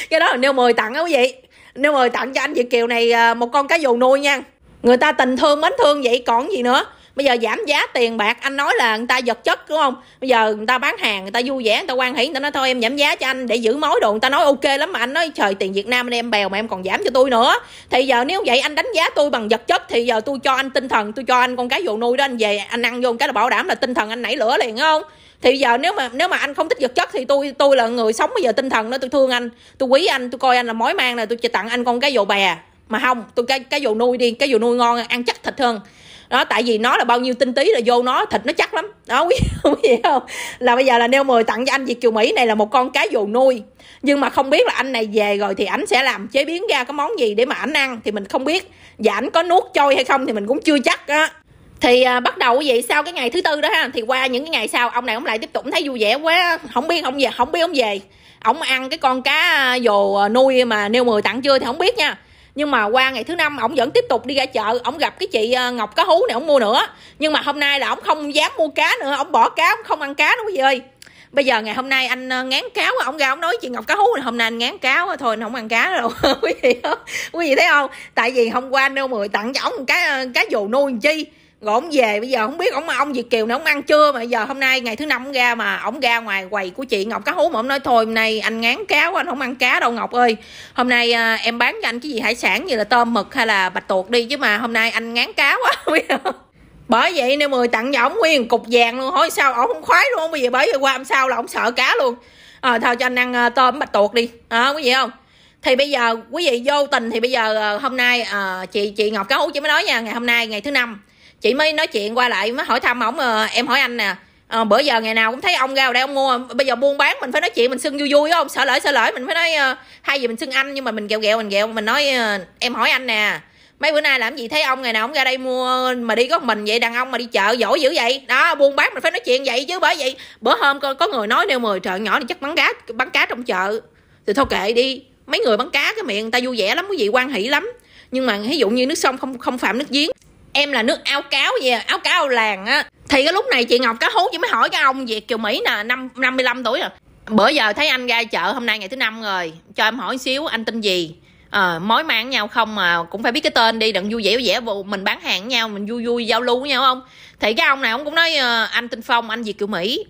cái đó là nêu mời tặng á quý vị nêu mời tặng cho anh việt kiều này một con cá dầu nuôi nha người ta tình thương mến thương vậy còn gì nữa bây giờ giảm giá tiền bạc anh nói là người ta giật chất đúng không bây giờ người ta bán hàng người ta vui vẻ người ta quan hỷ người ta nói thôi em giảm giá cho anh để giữ mối đồ người ta nói ok lắm mà anh nói trời tiền việt nam anh em bèo mà em còn giảm cho tôi nữa thì giờ nếu vậy anh đánh giá tôi bằng vật chất thì giờ tôi cho anh tinh thần tôi cho anh con cái vụ nuôi đó anh về anh ăn vô cái là bảo đảm là tinh thần anh nảy lửa liền không thì giờ nếu mà nếu mà anh không thích vật chất thì tôi tôi là người sống bây giờ tinh thần đó tôi thương anh tôi quý anh tôi coi anh là mối mang là tôi chỉ tặng anh con cái vồ bè mà không tôi cái cái vồ nuôi đi cái vồ nuôi ngon ăn chắc thịt hơn đó tại vì nó là bao nhiêu tinh tí là vô nó thịt nó chắc lắm đó quý vị không là bây giờ là neo mời tặng cho anh Việt Kiều Mỹ này là một con cá dù nuôi nhưng mà không biết là anh này về rồi thì ảnh sẽ làm chế biến ra cái món gì để mà ảnh ăn thì mình không biết và ảnh có nuốt trôi hay không thì mình cũng chưa chắc á thì à, bắt đầu vậy sau cái ngày thứ tư đó ha thì qua những cái ngày sau ông này ông lại tiếp tục thấy vui vẻ quá không biết ông về không biết ông về ông ăn cái con cá à, dù à, nuôi mà nêu mười tặng chưa thì không biết nha nhưng mà qua ngày thứ năm ổng vẫn tiếp tục đi ra chợ ổng gặp cái chị ờ, ngọc cá hú này ổng mua nữa nhưng mà hôm nay là ổng không dám mua cá nữa ổng bỏ cá ổng không ăn cá nữa quý vị ơi bây giờ ngày hôm nay anh ờ, ngán cáo ông ra ông nói chuyện ngọc cá hú này hôm nay anh ngán cáo thôi anh không ăn cá đâu quý vị quý vị thấy không tại vì hôm qua anh đâu mười tặng cho ổng cái ờ, cá dù nuôi chi rồi ổng về bây giờ không biết ổng ông việt kiều này ổng ăn chưa mà giờ hôm nay ngày thứ năm ra mà ổng ra ngoài quầy của chị ngọc cá hú mà ổng nói thôi hôm nay anh ngán cá quá anh không ăn cá đâu ngọc ơi hôm nay à, em bán cho anh cái gì hải sản như là tôm mực hay là bạch tuộc đi chứ mà hôm nay anh ngán cá quá biết không bởi vậy nếu mười tặng cho ổng nguyên cục vàng luôn hỏi sao ổng không khoái luôn không bây giờ bởi vì qua hôm sau là ổng sợ cá luôn à, thôi cho anh ăn à, tôm bạch tuộc đi à, quý vị không thì bây giờ quý vị vô tình thì bây giờ ờ, hôm nay à, chị chị ngọc cá hú chị mới nói nha ngày hôm nay ngày thứ năm chị mới nói chuyện qua lại mới hỏi thăm ổng ờ, em hỏi anh nè à, bữa giờ ngày nào cũng thấy ông ra đây ông mua bây giờ buôn bán mình phải nói chuyện mình xưng vui vui không sợ lỡ sợ lỡ mình phải nói ờ, hay gì mình xưng anh nhưng mà mình ghẹo ghẹo mình ghẹo mình nói em hỏi anh nè mấy bữa nay làm gì thấy ông ngày nào ông ra đây mua mà đi có mình vậy đàn ông mà đi chợ giỏi dữ vậy đó buôn bán mình phải nói chuyện vậy chứ bởi vậy bữa hôm có, có người nói nêu mười trời nhỏ thì chắc bắn cá bắn cá trong chợ thì thôi kệ đi mấy người bắn cá cái miệng người ta vui vẻ lắm cái gì quan hỷ lắm nhưng mà ví dụ như nước sông không không phạm nước giếng em là nước áo cáo gì à, áo cáo làng á thì cái lúc này chị ngọc cá hú chị mới hỏi cái ông việt kiều mỹ nè năm 55 tuổi rồi à. bữa giờ thấy anh ra chợ hôm nay ngày thứ năm rồi cho em hỏi xíu anh tên gì à, mối mang nhau không mà cũng phải biết cái tên đi đừng vui vẻ vui vẻ mình bán hàng với nhau mình vui vui giao lưu với nhau không thì cái ông này ông cũng nói ờ, anh tên phong anh việt kiều mỹ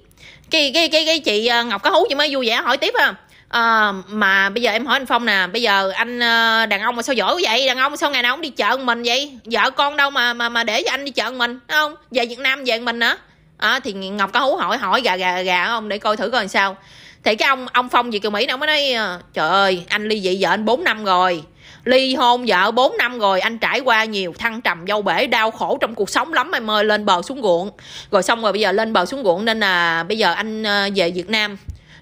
cái cái cái cái chị ờ, ngọc cá hú chị mới vui vẻ hỏi tiếp ha à à, mà bây giờ em hỏi anh phong nè bây giờ anh ờ, đàn ông mà sao giỏi vậy đàn ông sao ngày nào cũng đi chợ mình vậy vợ con đâu mà mà mà để cho anh đi chợ mình đúng không về việt nam về mình nữa à, ờ, thì ngọc có hú hỏi hỏi gà gà gà không để coi thử coi làm sao thì cái ông ông phong gì kiều mỹ nó mới nói trời ơi anh ly dị vợ anh 4 năm rồi ly hôn vợ 4 năm rồi anh trải qua nhiều thăng trầm dâu bể đau khổ trong cuộc sống lắm em ơi lên bờ xuống ruộng rồi xong rồi bây giờ lên bờ xuống ruộng nên là bây giờ anh về việt nam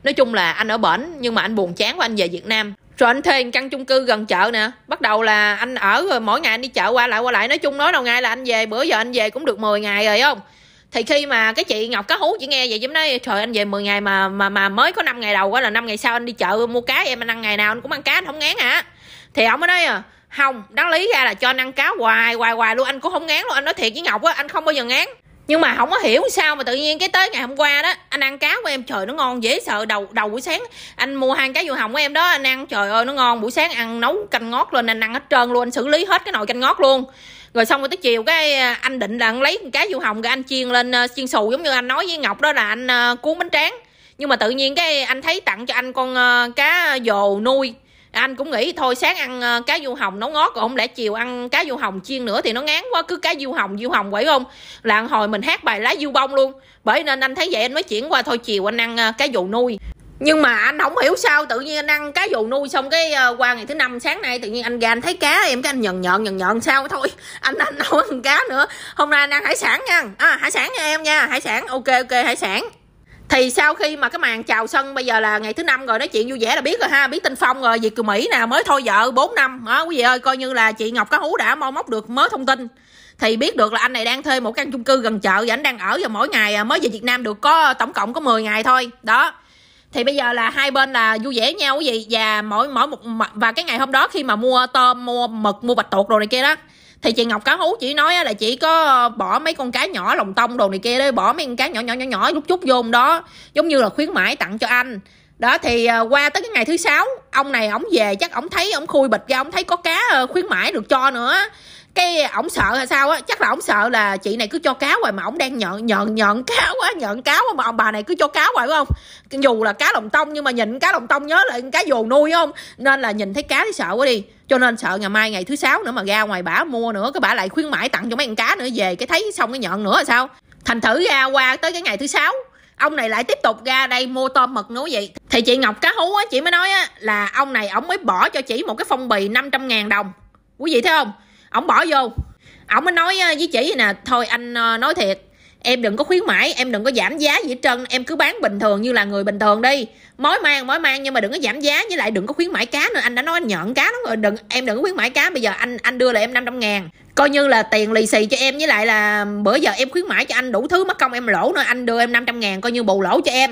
nói chung là anh ở bển nhưng mà anh buồn chán và anh về việt nam rồi anh thuê căn chung cư gần chợ nè bắt đầu là anh ở rồi mỗi ngày anh đi chợ qua lại qua lại nói chung nói đâu ngay là anh về bữa giờ anh về cũng được 10 ngày rồi không thì khi mà cái chị ngọc cá hú chị nghe vậy chứ nói trời anh về 10 ngày mà mà mà mới có 5 ngày đầu quá là 5 ngày sau anh đi chợ mua cá em anh ăn ngày nào anh cũng ăn cá anh không ngán hả thì ông mới nói à không đáng lý ra là cho anh ăn cá hoài hoài hoài luôn anh cũng không ngán luôn anh nói thiệt với ngọc á anh không bao giờ ngán nhưng mà không có hiểu sao mà tự nhiên cái tới ngày hôm qua đó anh ăn cá của em trời nó ngon dễ sợ đầu đầu buổi sáng anh mua hai cá dừa hồng của em đó anh ăn trời ơi nó ngon buổi sáng ăn nấu canh ngót lên anh ăn hết trơn luôn anh xử lý hết cái nồi canh ngót luôn rồi xong rồi tới chiều cái à, anh định là anh lấy cá dừa hồng cái anh chiên lên à, chiên xù giống như anh nói với ngọc đó là anh à, cuốn bánh tráng nhưng mà tự nhiên cái anh thấy tặng cho anh con cá dồ nuôi anh cũng nghĩ thôi sáng ăn ờ, cá du hồng nấu ngót không lẽ chiều ăn cá du hồng chiên nữa thì nó ngán quá cứ cá du hồng du hồng quẩy không là hồi mình hát bài lá du bông luôn bởi nên anh thấy vậy anh mới chuyển qua thôi chiều anh ăn ờ, cá dù nuôi nhưng mà anh không hiểu sao tự nhiên anh ăn cá dù nuôi xong cái ờ, qua ngày thứ năm sáng nay tự nhiên anh ra anh thấy cá em cái anh nhận nhợn nhận nhợn sao thôi anh anh không ăn cá nữa hôm nay anh ăn hải sản nha à hải sản nha em nha hải sản ok ok hải sản thì sau khi mà cái màn chào sân bây giờ là ngày thứ năm rồi nói chuyện vui vẻ là biết rồi ha biết tinh phong rồi việt kiều mỹ nè mới thôi vợ 4 năm đó quý vị ơi coi như là chị ngọc cá hú đã mau móc được mới thông tin thì biết được là anh này đang thuê một căn chung cư gần chợ và anh đang ở và mỗi ngày à, mới về việt nam được có tổng cộng có 10 ngày thôi đó thì bây giờ là hai bên là vui vẻ nhau quý vị và mỗi mỗi một và cái ngày hôm đó khi mà mua tôm mua mực mua bạch tuộc rồi này kia đó thì chị ngọc cá hú chỉ nói là chị có ờ, bỏ mấy con cá nhỏ lòng tông đồ này kia đấy bỏ mấy con cá nhỏ nhỏ nhỏ nhỏ lúc chút vô đó giống như là khuyến mãi tặng cho anh đó thì ờ, qua tới cái ngày thứ sáu ông này ổng về chắc ổng thấy ổng khui bịch ra ổng thấy có cá ờ, khuyến mãi được cho nữa cái ổng sợ là sao á chắc là ổng sợ là chị này cứ cho cá hoài mà ổng đang nhận nhận nhận cá quá nhận cá quá mà ông bà này cứ cho cá hoài phải không dù là cá lồng tông nhưng mà nhìn cá lồng tông nhớ lại cá dù nuôi không nên là nhìn thấy cá thì sợ quá đi cho nên sợ ngày mai ngày thứ sáu nữa mà ra ngoài bả mua nữa cái bả lại khuyến mãi tặng cho mấy con cá nữa về cái thấy xong cái nhận nữa là sao thành thử ra qua tới cái ngày thứ sáu ông này lại tiếp tục ra đây mua tôm mực nữa vậy thì chị ngọc cá hú á chị mới nói á là ông này ổng mới bỏ cho chị một cái phong bì 500 ngàn đồng quý vị thấy không ổng bỏ vô ổng mới nói ờ, với chị nè thôi anh ờ, nói thiệt em đừng có khuyến mãi em đừng có giảm giá gì hết trơn em cứ bán bình thường như là người bình thường đi mối mang mối mang nhưng mà đừng có giảm giá với lại đừng có khuyến mãi cá nữa anh đã nói anh nhận cá lắm rồi đừng em đừng có khuyến mãi cá bây giờ anh anh đưa lại em 500 ngàn coi như là tiền lì xì cho em với lại là bữa giờ em khuyến mãi cho anh đủ thứ mất công em lỗ nữa anh đưa em 500 ngàn coi như bù lỗ cho em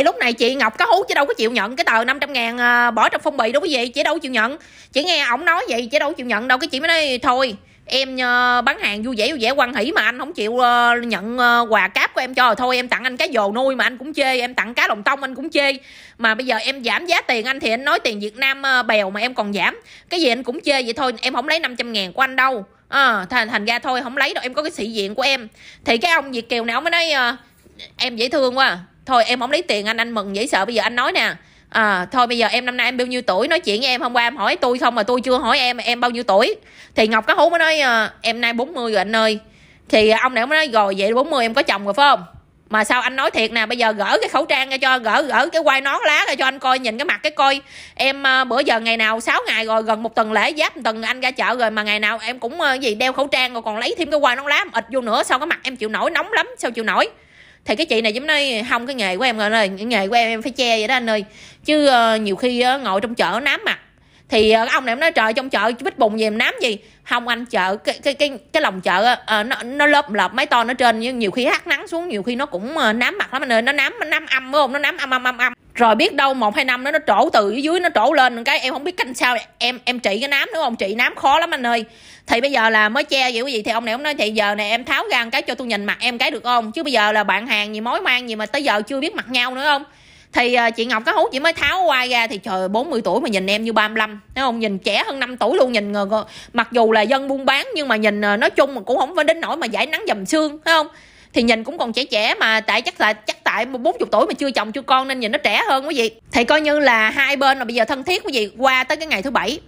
thì lúc này chị Ngọc có hú chứ đâu có chịu nhận cái tờ 500 ngàn à, bỏ trong phong bì đâu quý vị chị đâu chịu nhận chị nghe ổng nói vậy chị đâu chịu nhận đâu cái chị mới nói thôi em ờ, bán hàng vui vẻ vui vẻ quan hỷ mà anh không chịu ờ, nhận ờ, quà cáp của em cho thôi em tặng anh cá dồ nuôi mà anh cũng chê em tặng cá lồng tông anh cũng chê mà bây giờ em giảm giá tiền anh thì anh nói tiền Việt Nam bèo mà em còn giảm cái gì anh cũng chê vậy thôi em không lấy 500 ngàn của anh đâu à, thành, thành ra thôi không lấy đâu em có cái sĩ diện của em thì cái ông Việt Kiều nào mới nói em dễ thương quá à thôi em không lấy tiền anh anh mừng dễ sợ bây giờ anh nói nè à, thôi bây giờ em năm nay em bao nhiêu tuổi nói chuyện với em hôm qua em hỏi tôi không mà tôi chưa hỏi em em bao nhiêu tuổi thì ngọc có hú mới nói à, em nay 40 rồi anh ơi thì ông này mới nói rồi vậy 40 em có chồng rồi phải không mà sao anh nói thiệt nè bây giờ gỡ cái khẩu trang ra cho gỡ gỡ cái quai nón lá ra cho anh coi nhìn cái mặt cái coi em à, bữa giờ ngày nào 6 ngày rồi gần một tuần lễ giáp một tuần anh ra chợ rồi mà ngày nào em cũng à, gì đeo khẩu trang rồi còn lấy thêm cái quai nón lá ịt vô nữa sao cái mặt em chịu nổi nóng lắm sao chịu nổi thì cái chị này giống nói không cái nghề của em rồi cái nghề của em em phải che vậy đó anh ơi chứ uh, nhiều khi uh, ngồi trong chợ nám mặt thì uh, ông này nói trời trong chợ bít bùng gì em nám gì không anh chợ cái cái cái cái lòng chợ uh, nó nó lớp lợp mấy to nó trên nhưng nhiều khi hắt nắng xuống nhiều khi nó cũng uh, nám mặt lắm anh ơi nó nám nó nám âm phải không nó nám âm âm âm âm rồi biết đâu một hai năm nó nó trổ từ dưới nó trổ lên cái em không biết cách sao em em trị cái nám nữa không trị nám khó lắm anh ơi thì bây giờ là mới che vậy quý vị thì ông này ông nói thì giờ này em tháo ra cái cho tôi nhìn mặt em cái được không chứ bây giờ là bạn hàng gì mối mang gì mà tới giờ chưa biết mặt nhau nữa không thì à, chị Ngọc có hú chị mới tháo qua ra thì trời 40 tuổi mà nhìn em như 35 thấy không nhìn trẻ hơn 5 tuổi luôn nhìn mặc dù là dân buôn bán nhưng mà nhìn à, nói chung mà cũng không phải đến nỗi mà giải nắng dầm xương thấy không thì nhìn cũng còn trẻ trẻ mà tại chắc là chắc tại 40 tuổi mà chưa chồng chưa con nên nhìn nó trẻ hơn quý vị thì coi như là hai bên là bây giờ thân thiết quý vị qua tới cái ngày thứ bảy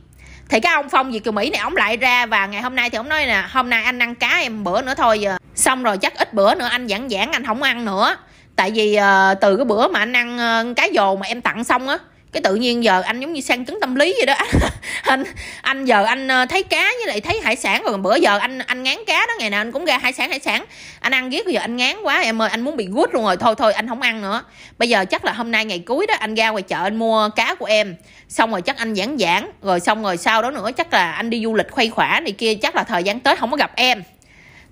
thì cái ông phong việt kiều mỹ này ông lại ra và ngày hôm nay thì ông nói nè hôm nay anh ăn cá em bữa nữa thôi giờ xong rồi chắc ít bữa nữa anh giảng giảng anh không ăn nữa tại vì uh, từ cái bữa mà anh ăn uh, cá dồ mà em tặng xong á cái tự nhiên giờ anh giống như sang chứng tâm lý vậy đó anh anh giờ anh ờ, thấy cá với lại thấy hải sản rồi bữa giờ anh anh ngán cá đó ngày nào anh cũng ra hải sản hải sản anh ăn ghét bây giờ anh ngán quá em ơi anh muốn bị gút luôn rồi thôi thôi anh không ăn nữa bây giờ chắc là hôm nay ngày cuối đó anh ra ngoài chợ anh mua cá của em xong rồi chắc anh giảng giảng rồi xong rồi sau đó nữa chắc là anh đi du lịch khuây khỏa này kia chắc là thời gian tới không có gặp em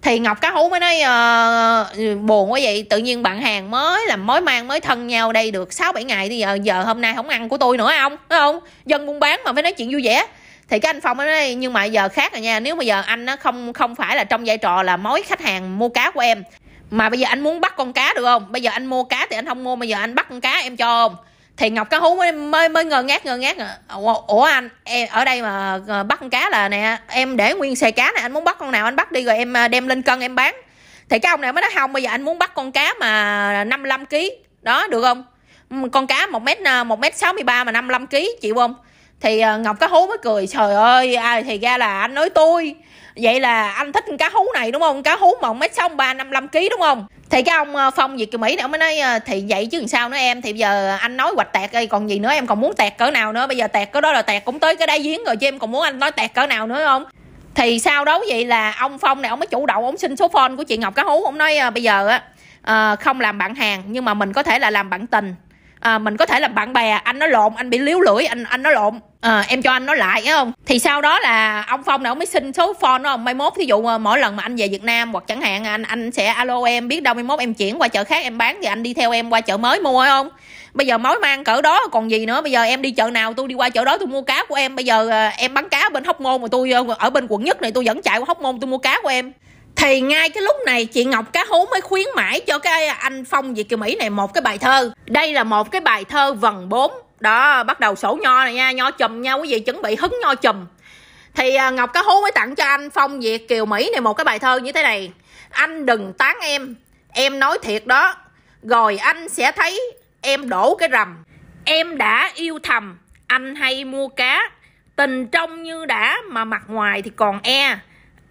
thì ngọc cá hú mới nói uh, buồn quá vậy tự nhiên bạn hàng mới làm mới mang mới thân nhau đây được sáu bảy ngày thì giờ giờ hôm nay không ăn của tôi nữa không đúng không dân buôn bán mà phải nói chuyện vui vẻ thì cái anh phong nói nhưng mà giờ khác rồi nha nếu mà giờ anh nó không không phải là trong vai trò là mối khách hàng mua cá của em mà bây giờ anh muốn bắt con cá được không bây giờ anh mua cá thì anh không mua bây giờ anh bắt con cá em cho không thì ngọc cá hú mới mới, mới ngơ ngác ngơ ngác à. ủa anh em ở đây mà ờ, bắt con cá là nè em để nguyên xe cá này anh muốn bắt con nào anh bắt đi rồi em ờ, đem lên cân em bán thì cái ông này mới nói không bây giờ anh muốn bắt con cá mà 55 kg đó được không ừ, con cá một mét ờ, một mét sáu mươi ba mà 55 kg chịu không thì ngọc cá hú mới cười trời ơi ai thì ra là anh nói tôi vậy là anh thích cá hú này đúng không cá hú mà mét sáu ba năm năm ký đúng không thì cái ông ờ, phong việt kiều mỹ này ông mới nói ờ, thì vậy chứ làm sao nữa em thì bây giờ anh nói hoạch tẹt đây còn gì nữa em còn muốn tẹt cỡ nào nữa bây giờ tẹt cỡ đó là tẹt cũng tới cái đáy giếng rồi chứ em còn muốn anh nói tẹt cỡ nào nữa không thì sau đó vậy là ông phong này ông mới chủ động ông xin số phone của chị ngọc cá hú ông nói ờ, bây giờ á không làm bạn hàng nhưng mà mình có thể là làm bạn tình à, mình có thể là bạn bè anh nó lộn anh bị liếu lưỡi anh anh nó lộn à, em cho anh nó lại phải không thì sau đó là ông phong này mới xin số phone đó ông mai mốt ví dụ ờ, mỗi lần mà anh về việt nam hoặc chẳng hạn anh anh sẽ alo em biết đâu mai mốt em chuyển qua chợ khác em bán thì anh đi theo em qua chợ mới mua phải không bây giờ mối mang cỡ đó còn gì nữa bây giờ em đi chợ nào tôi đi qua chợ đó tôi mua cá của em bây giờ ờ, em bán cá bên hóc môn mà tôi ở bên quận nhất này tôi vẫn chạy qua hóc môn tôi mua cá của em thì ngay cái lúc này chị Ngọc Cá Hú mới khuyến mãi cho cái anh Phong Việt Kiều Mỹ này một cái bài thơ. Đây là một cái bài thơ vần 4. Đó, bắt đầu sổ nho này nha, nho chùm nha quý vị, chuẩn bị hứng nho chùm. Thì à, Ngọc Cá Hú mới tặng cho anh Phong Việt Kiều Mỹ này một cái bài thơ như thế này. Anh đừng tán em, em nói thiệt đó. Rồi anh sẽ thấy em đổ cái rầm. Em đã yêu thầm, anh hay mua cá. Tình trong như đã mà mặt ngoài thì còn e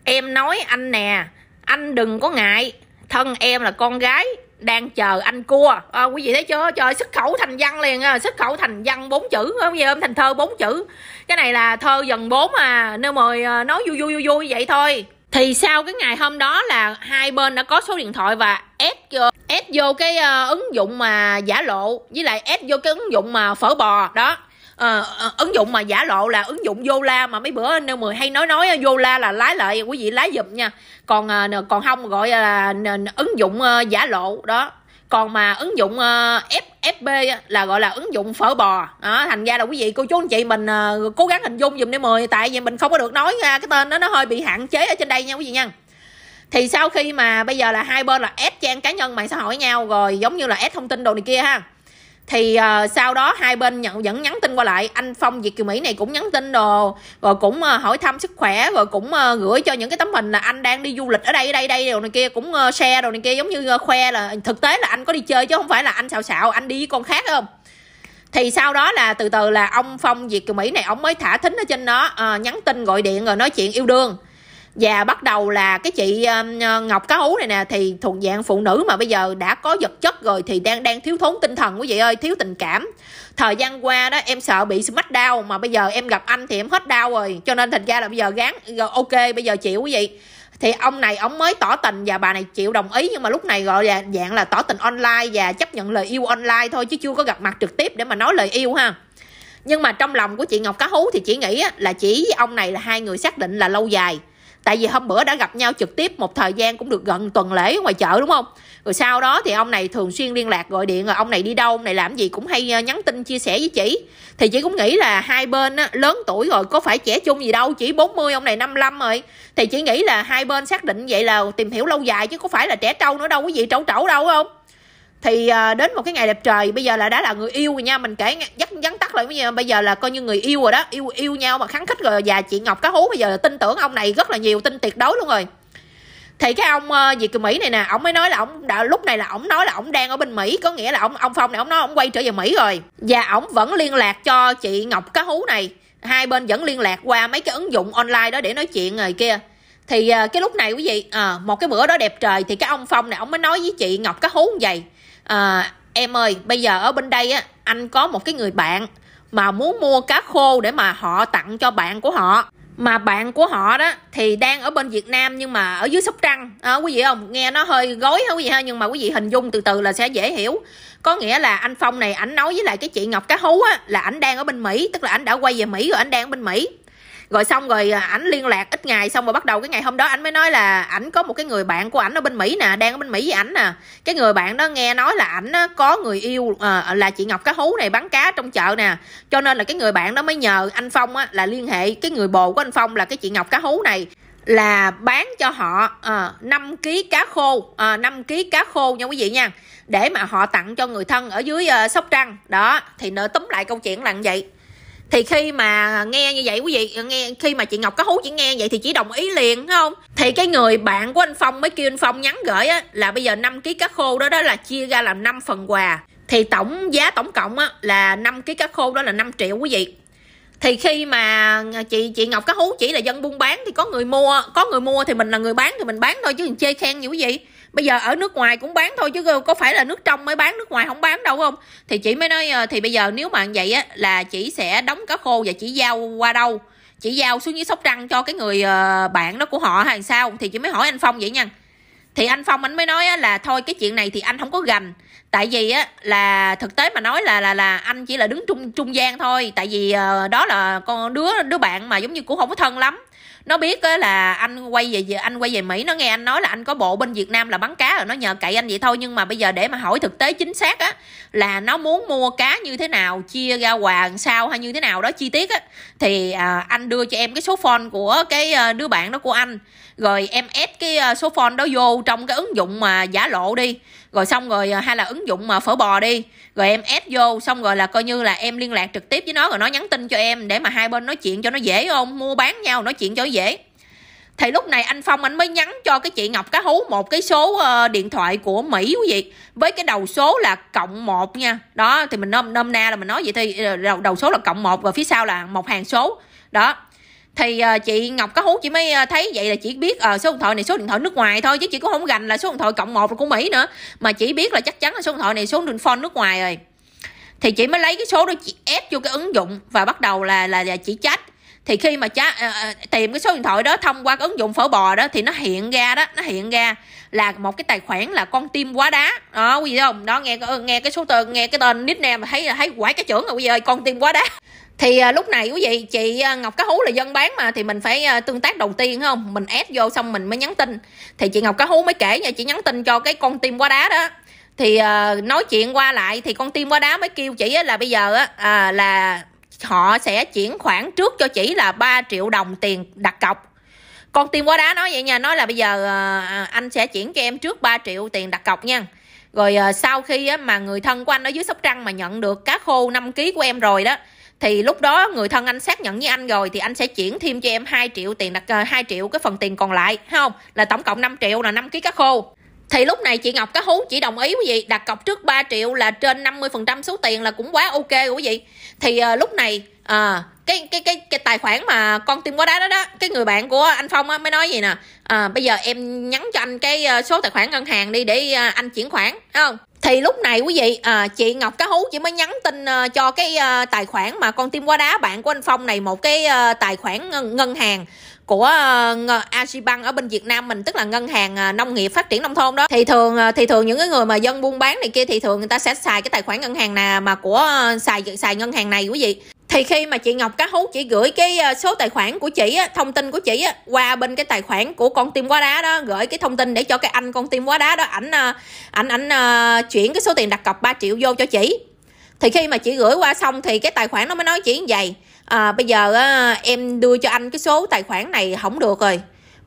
em nói anh nè anh đừng có ngại thân em là con gái đang chờ anh cua à, quý vị thấy chưa trời xuất khẩu thành văn liền à. xuất khẩu thành văn bốn chữ không ờ, gì ôm thành thơ bốn chữ cái này là thơ dần bốn à nên mời ờ, nói vui vui vui vui vậy thôi thì sau cái ngày hôm đó là hai bên đã có số điện thoại và ép vô ép vô cái uh, ứng dụng mà giả lộ với lại ép vô cái ứng dụng mà phở bò đó uh, ứng dụng mà giả lộ là ứng dụng Yola mà mấy bữa nêu mười hay nói nói Yola là lái lại quý vị lái dùm nha còn uh, còn không gọi là ứng dụng uh, giả lộ đó còn mà ứng dụng uh, FFB là gọi là ứng dụng phở bò đó, thành ra là quý vị cô chú anh chị mình uh, cố gắng hình dung dùm để mười tại vì mình không có được nói ra cái tên đó nó hơi bị hạn chế ở trên đây nha quý vị nha thì sau khi mà bây giờ là hai bên là ép trang cá nhân mạng xã hội nhau rồi giống như là ép thông tin đồ này kia ha thì uh, sau đó hai bên nhận vẫn nhắn tin qua lại anh phong việt kiều mỹ này cũng nhắn tin đồ rồi cũng uh, hỏi thăm sức khỏe rồi cũng uh, gửi cho những cái tấm hình là anh đang đi du lịch ở đây ở đây đây đồ này kia cũng uh, share đồ này kia giống như uh, khoe là thực tế là anh có đi chơi chứ không phải là anh xạo xạo anh đi với con khác không thì sau đó là từ từ là ông phong việt kiều mỹ này ông mới thả thính ở trên nó uh, nhắn tin gọi điện rồi nói chuyện yêu đương và bắt đầu là cái chị um, ngọc cá hú này nè thì thuộc dạng phụ nữ mà bây giờ đã có vật chất rồi thì đang đang thiếu thốn tinh thần quý vị ơi thiếu tình cảm thời gian qua đó em sợ bị smash đau mà bây giờ em gặp anh thì em hết đau rồi cho nên thành ra là bây giờ gán ok bây giờ chịu quý vị thì ông này ông mới tỏ tình và bà này chịu đồng ý nhưng mà lúc này gọi là dạng là tỏ tình online và chấp nhận lời yêu online thôi chứ chưa có gặp mặt trực tiếp để mà nói lời yêu ha nhưng mà trong lòng của chị ngọc cá hú thì chị nghĩ là chỉ ông này là hai người xác định là lâu dài tại vì hôm bữa đã gặp nhau trực tiếp một thời gian cũng được gần tuần lễ ngoài chợ đúng không rồi sau đó thì ông này thường xuyên liên lạc gọi điện rồi ông này đi đâu ông này làm gì cũng hay ờ, nhắn tin chia sẻ với chị thì chị cũng nghĩ là hai bên á, lớn tuổi rồi có phải trẻ chung gì đâu chỉ 40 ông này 55 rồi thì chị nghĩ là hai bên xác định vậy là tìm hiểu lâu dài chứ có phải là trẻ trâu nữa đâu quý gì trâu trẩu đâu không thì ờ, đến một cái ngày đẹp trời bây giờ là đã là người yêu rồi nha mình kể dắt dắn tắt lại bây giờ bây giờ là coi như người yêu rồi đó yêu yêu nhau mà kháng khích rồi và chị ngọc cá hú bây giờ tin tưởng ông này rất là nhiều tin tuyệt đối luôn rồi thì cái ông việt ờ, kiều mỹ này nè ông mới nói là ông đã lúc này là ông nói là ông đang ở bên mỹ có nghĩa là ông ông phong này ông nói ông quay trở về mỹ rồi và ông vẫn liên lạc cho chị ngọc cá hú này hai bên vẫn liên lạc qua mấy cái ứng dụng online đó để nói chuyện rồi kia thì ờ, cái lúc này quý vị à, một cái bữa đó đẹp trời thì cái ông phong này ông mới nói với chị ngọc cá hú như vậy à, em ơi bây giờ ở bên đây á anh có một cái người bạn mà muốn mua cá khô để mà họ tặng cho bạn của họ mà bạn của họ đó thì đang ở bên Việt Nam nhưng mà ở dưới Sóc Trăng à, quý vị không nghe nó hơi gói hả quý vị ha nhưng mà quý vị hình dung từ từ là sẽ dễ hiểu có nghĩa là anh Phong này ảnh nói với lại cái chị Ngọc Cá Hú á là ảnh đang ở bên Mỹ tức là ảnh đã quay về Mỹ rồi ảnh đang ở bên Mỹ rồi xong rồi à, ảnh liên lạc ít ngày xong rồi bắt đầu cái ngày hôm đó ảnh mới nói là ảnh có một cái người bạn của ảnh ở bên mỹ nè đang ở bên mỹ với ảnh nè cái người bạn đó nghe nói là ảnh có người yêu à, là chị ngọc cá hú này bán cá trong chợ nè cho nên là cái người bạn đó mới nhờ anh phong á, là liên hệ cái người bồ của anh phong là cái chị ngọc cá hú này là bán cho họ à, 5 kg cá khô à, 5 kg cá khô nha quý vị nha để mà họ tặng cho người thân ở dưới uh, Sóc Trăng đó thì nợ túm lại câu chuyện là như vậy thì khi mà nghe như vậy quý vị nghe khi mà chị ngọc có hú chị nghe vậy thì chỉ đồng ý liền phải không thì cái người bạn của anh phong mới kêu anh phong nhắn gửi á, là bây giờ 5 kg cá khô đó đó là chia ra làm 5 phần quà thì tổng giá tổng cộng á, là 5 kg cá khô đó là 5 triệu quý vị thì khi mà chị chị ngọc cá hú chỉ là dân buôn bán thì có người mua có người mua thì mình là người bán thì mình bán thôi chứ mình chơi khen nhiều quý vị bây giờ ở nước ngoài cũng bán thôi chứ có phải là nước trong mới bán nước ngoài không bán đâu không thì chị mới nói ờ, thì bây giờ nếu mà vậy á là chị sẽ đóng cá khô và chỉ giao qua đâu chị giao xuống dưới sóc trăng cho cái người ờ, bạn đó của họ hay sao thì chị mới hỏi anh phong vậy nha thì anh phong anh mới nói á, là thôi cái chuyện này thì anh không có gành tại vì á là thực tế mà nói là là là anh chỉ là đứng trung trung gian thôi tại vì uh, đó là con đứa đứa bạn mà giống như cũng không có thân lắm nó biết là anh quay về anh quay về mỹ nó nghe anh nói là anh có bộ bên việt nam là bắn cá rồi nó nhờ cậy anh vậy thôi nhưng mà bây giờ để mà hỏi thực tế chính xác á là nó muốn mua cá như thế nào chia ra quà sao hay như thế nào đó chi tiết á thì à, anh đưa cho em cái số phone của cái ờ, đứa bạn đó của anh rồi em ép cái ờ, số phone đó vô trong cái ứng dụng mà giả lộ đi rồi xong rồi à, hay là ứng dụng mà phở bò đi rồi em ép vô xong rồi là coi như là em liên lạc trực tiếp với nó rồi nó nhắn tin cho em để mà hai bên nói chuyện cho nó dễ không mua bán nhau nói chuyện cho nó dễ thì lúc này anh phong anh mới nhắn cho cái chị ngọc cá hú một cái số ờ, điện thoại của mỹ quý vị với cái đầu số là cộng một nha đó thì mình nôm nôm na là mình nói vậy thì đầu, đầu số là cộng một và phía sau là một hàng số đó thì uh, chị ngọc có hú chị mới ờ, thấy vậy là chị biết uh, số điện thoại này số điện thoại nước ngoài thôi chứ chị cũng không gành là số điện thoại cộng một của mỹ nữa mà chị biết là chắc chắn là số điện thoại này số điện phone nước ngoài rồi thì chị mới lấy cái số đó chị ép vô cái ứng dụng và bắt đầu là là, là chị chat thì khi mà chá, uh, tìm cái số điện thoại đó thông qua cái ứng dụng phở bò đó thì nó hiện ra đó nó hiện ra là một cái tài khoản là con tim quá đá đó quý vị không đó nghe nghe cái số tên nghe cái tên nickname mà thấy thấy quái cái trưởng rồi quý vị ơi con tim quá đá thì à, lúc này quý vị chị à, ngọc cá hú là dân bán mà thì mình phải à, tương tác đầu tiên không mình ép vô xong mình mới nhắn tin thì chị ngọc cá hú mới kể nha chị nhắn tin cho cái con tim qua đá đó thì à, nói chuyện qua lại thì con tim qua đá mới kêu chị á là bây giờ á à, là họ sẽ chuyển khoản trước cho chị là 3 triệu đồng tiền đặt cọc con tim qua đá nói vậy nha nói là bây giờ à, à anh sẽ chuyển cho em trước 3 triệu tiền đặt cọc nha rồi à, sau khi á, mà người thân của anh ở dưới sóc trăng mà nhận được cá khô 5 kg của em rồi đó thì lúc đó người thân anh xác nhận với anh rồi thì anh sẽ chuyển thêm cho em 2 triệu tiền đặt 2 ờ, triệu cái phần tiền còn lại thấy không là tổng cộng 5 triệu là 5 ký cá khô thì lúc này chị Ngọc Cá Hú chỉ đồng ý quý vị đặt cọc trước 3 triệu là trên 50% số tiền là cũng quá ok rồi quý vị thì uh, lúc này à, cái cái cái cái tài khoản mà con tim quá đá đó đó cái người bạn của anh phong mới nói gì nè à, bây giờ em nhắn cho anh cái số tài khoản ngân hàng đi để anh chuyển khoản không thì lúc này quý vị à, chị ngọc cá hú chị mới nhắn tin à, cho cái à, tài khoản mà con tim quá đá bạn của anh phong này một cái à, tài khoản ngân, ngân hàng của à, Agribank ở bên Việt Nam mình tức là ngân hàng à, nông nghiệp phát triển nông thôn đó thì thường à, thì thường những cái người mà dân buôn bán này kia thì thường người ta sẽ xài cái tài khoản ngân hàng nào mà của xài xài ngân hàng này quý vị thì khi mà chị Ngọc Cá Hú chị gửi cái ờ, số tài khoản của chị á, thông tin của chị á, qua bên cái tài khoản của con tim quá đá đó gửi cái thông tin để cho cái anh con tim quá đá đó ảnh ờ, ảnh ảnh ờ, chuyển cái số tiền đặt cọc 3 triệu vô cho chị thì khi mà chị gửi qua xong thì cái tài khoản nó mới nói chị như vậy à, bây giờ á, em đưa cho anh cái số tài khoản này không được rồi